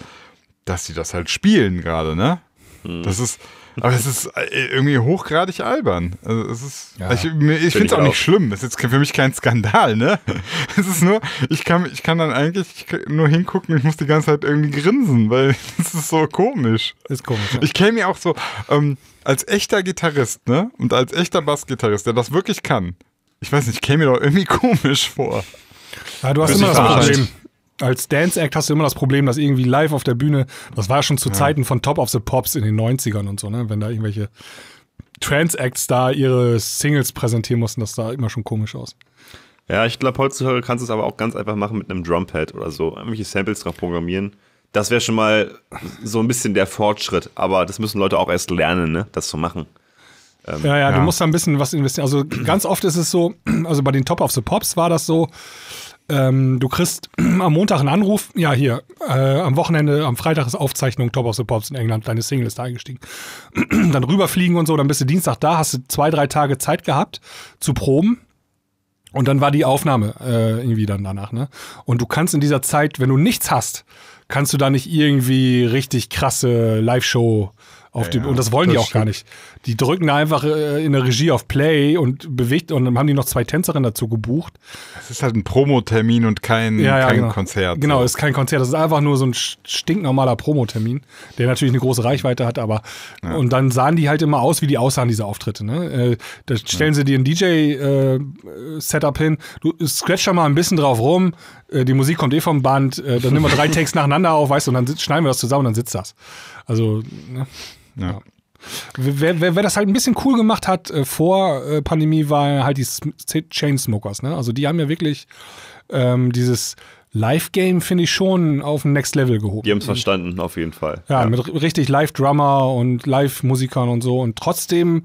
dass sie das halt spielen gerade, ne? Hm. Das ist, aber es ist äh, irgendwie hochgradig albern. Also es ist, ja, ich, ich finde es auch, nicht schlimm. Es ist jetzt für mich kein Skandal, ne? Es ist nur, ich kann, ich kann dann eigentlich nur hingucken, ich muss die ganze Zeit irgendwie grinsen, weil es ist so komisch. Ist komisch. Ja. Ich käme mir auch so, ähm, als echter Gitarrist, ne? Und als echter Bassgitarrist, der das wirklich kann. Ich weiß nicht, ich käme mir doch irgendwie komisch vor. Ja, du hast Bis immer das Problem als Dance-Act hast du immer das Problem, dass irgendwie live auf der Bühne, das war schon zu ja. Zeiten von Top of the Pops in den 90ern und so, ne? Wenn da irgendwelche Trans-Acts da ihre Singles präsentieren mussten, das sah immer schon komisch aus. Ja, ich glaube, heutzutage kannst du es aber auch ganz einfach machen mit einem Drumpad oder so. Irgendwelche Samples drauf programmieren. Das wäre schon mal so ein bisschen der Fortschritt, aber das müssen Leute auch erst lernen, ne? das zu machen. Ähm, ja, ja, ja, du musst da ein bisschen was investieren. Also ganz oft ist es so, also bei den Top of the Pops war das so, ähm, du kriegst am Montag einen Anruf, ja hier, äh, am Wochenende, am Freitag ist Aufzeichnung Top of the Pops in England, deine Single ist da eingestiegen. dann rüberfliegen und so, dann bist du Dienstag da, hast du zwei, drei Tage Zeit gehabt zu proben. Und dann war die Aufnahme äh, irgendwie dann danach, ne? Und du kannst in dieser Zeit, wenn du nichts hast, kannst du da nicht irgendwie richtig krasse Live-Show auf ja, dem, und das wollen das die auch stimmt. gar nicht. Die drücken da einfach äh, in der Regie auf Play und bewegt und dann haben die noch zwei Tänzerinnen dazu gebucht. Es ist halt ein Promotermin und kein, ja, kein genau. Konzert. Genau, es ist kein Konzert. Das ist einfach nur so ein stinknormaler Promotermin, der natürlich eine große Reichweite hat, aber und dann sahen die halt immer aus, wie die aussahen, diese Auftritte. Ne? Äh, da stellen sie dir ein DJ-Setup äh, hin, du scratch da mal ein bisschen drauf rum, äh, die Musik kommt eh vom Band, äh, dann nehmen wir drei Takes nacheinander auf, weißt du, und dann schneiden wir das zusammen und dann sitzt das. Also, ne? ja. Wer, wer, wer, das halt ein bisschen cool gemacht hat äh, vor äh, Pandemie, war halt die Chainsmokers. Ne? Also die haben ja wirklich ähm, dieses Live-Game, finde ich, schon auf ein Next Level gehoben. Die haben es verstanden, auf jeden Fall. Ja, ja. mit richtig Live-Drummer und Live-Musikern und so. Und trotzdem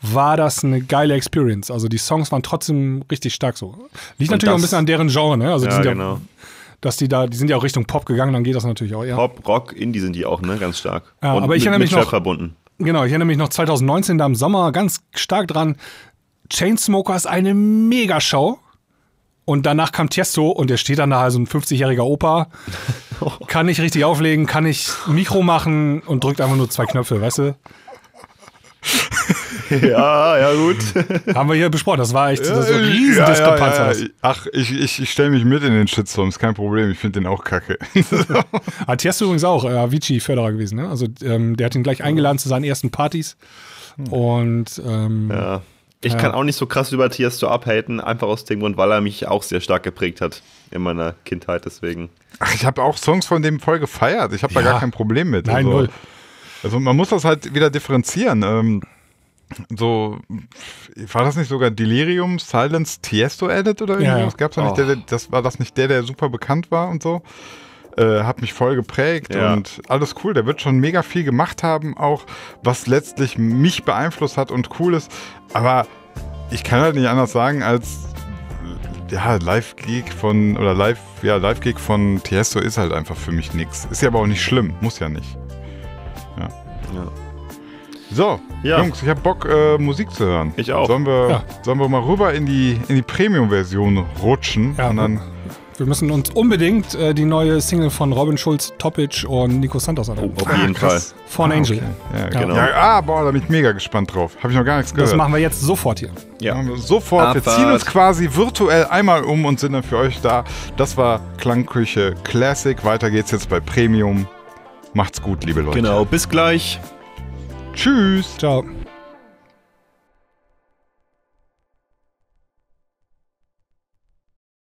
war das eine geile Experience. Also die Songs waren trotzdem richtig stark so. Liegt und natürlich auch ein bisschen an deren Genre, ne? Also ja, sind ja genau dass die da, die sind ja auch Richtung Pop gegangen, dann geht das natürlich auch, ja. Pop, Rock, Indie sind die auch, ne? Ganz stark. Ja, Und aber ich mit, erinnere mich noch, verbunden. Genau, ich erinnere mich noch 2019 da im Sommer ganz stark dran. Chainsmokers eine Megashow. Und danach kam Tiesto und der steht dann da, so also ein 50-jähriger Opa. Kann nicht richtig auflegen, kann nicht Mikro machen und drückt einfach nur zwei Knöpfe, weißt du? ja, ja, gut. Haben wir hier besprochen. Das war echt so eine Riesendiskrepanz. Ja, ja, ja, Ach, ich, ich, ich stelle mich mit in den Shitstorms, kein Problem. Ich finde den auch kacke. ah, Tiesto übrigens auch äh, Avicii-Förderer gewesen. Ne? Also ähm, der hat ihn gleich eingeladen zu seinen ersten Partys. Und ähm, ja. Ich kann auch nicht so krass über Tiesto abhaten, einfach aus dem Grund, weil er mich auch sehr stark geprägt hat in meiner Kindheit, deswegen. Ach, ich habe auch Songs von dem voll gefeiert. Ich habe da gar kein Problem mit. Nein, also, null. Also man muss das halt wieder differenzieren. Ähm, so, war das nicht sogar Delirium, Silence, Tiesto Edit oder irgendwie? Ja. Das gab's doch nicht, der, oh. das war das nicht der, der super bekannt war und so? Äh, hat mich voll geprägt ja. und alles cool. Der wird schon mega viel gemacht haben, auch was letztlich mich beeinflusst hat und cool ist. Aber ich kann halt nicht anders sagen als ja, Live-Gig von, oder Live, ja, Live-Gig von Tiesto ist halt einfach für mich nix. Ist ja aber auch nicht schlimm, muss ja nicht. Ja. ja. So, ja. Jungs, ich habe Bock, äh, Musik zu hören. Ich auch. Sollen wir, ja. sollen wir mal rüber in die, in die Premium-Version rutschen? Ja, und dann wir müssen uns unbedingt äh, die neue Single von Robin Schulz, Topic und Nico Santos anhören. Oh, auf jeden Fall. Von ah, Angel. Okay. Ja, genau. ah, boah, da bin ich mega gespannt drauf. Habe ich noch gar nichts gehört. Das machen wir jetzt sofort hier. Ja. Wir Sofort. Abfahrt. Wir ziehen uns quasi virtuell einmal um und sind dann für euch da. Das war Klangküche Classic. Weiter geht's jetzt bei Premium. Macht's gut, liebe Leute. Genau, bis gleich. Tschüss. Ciao.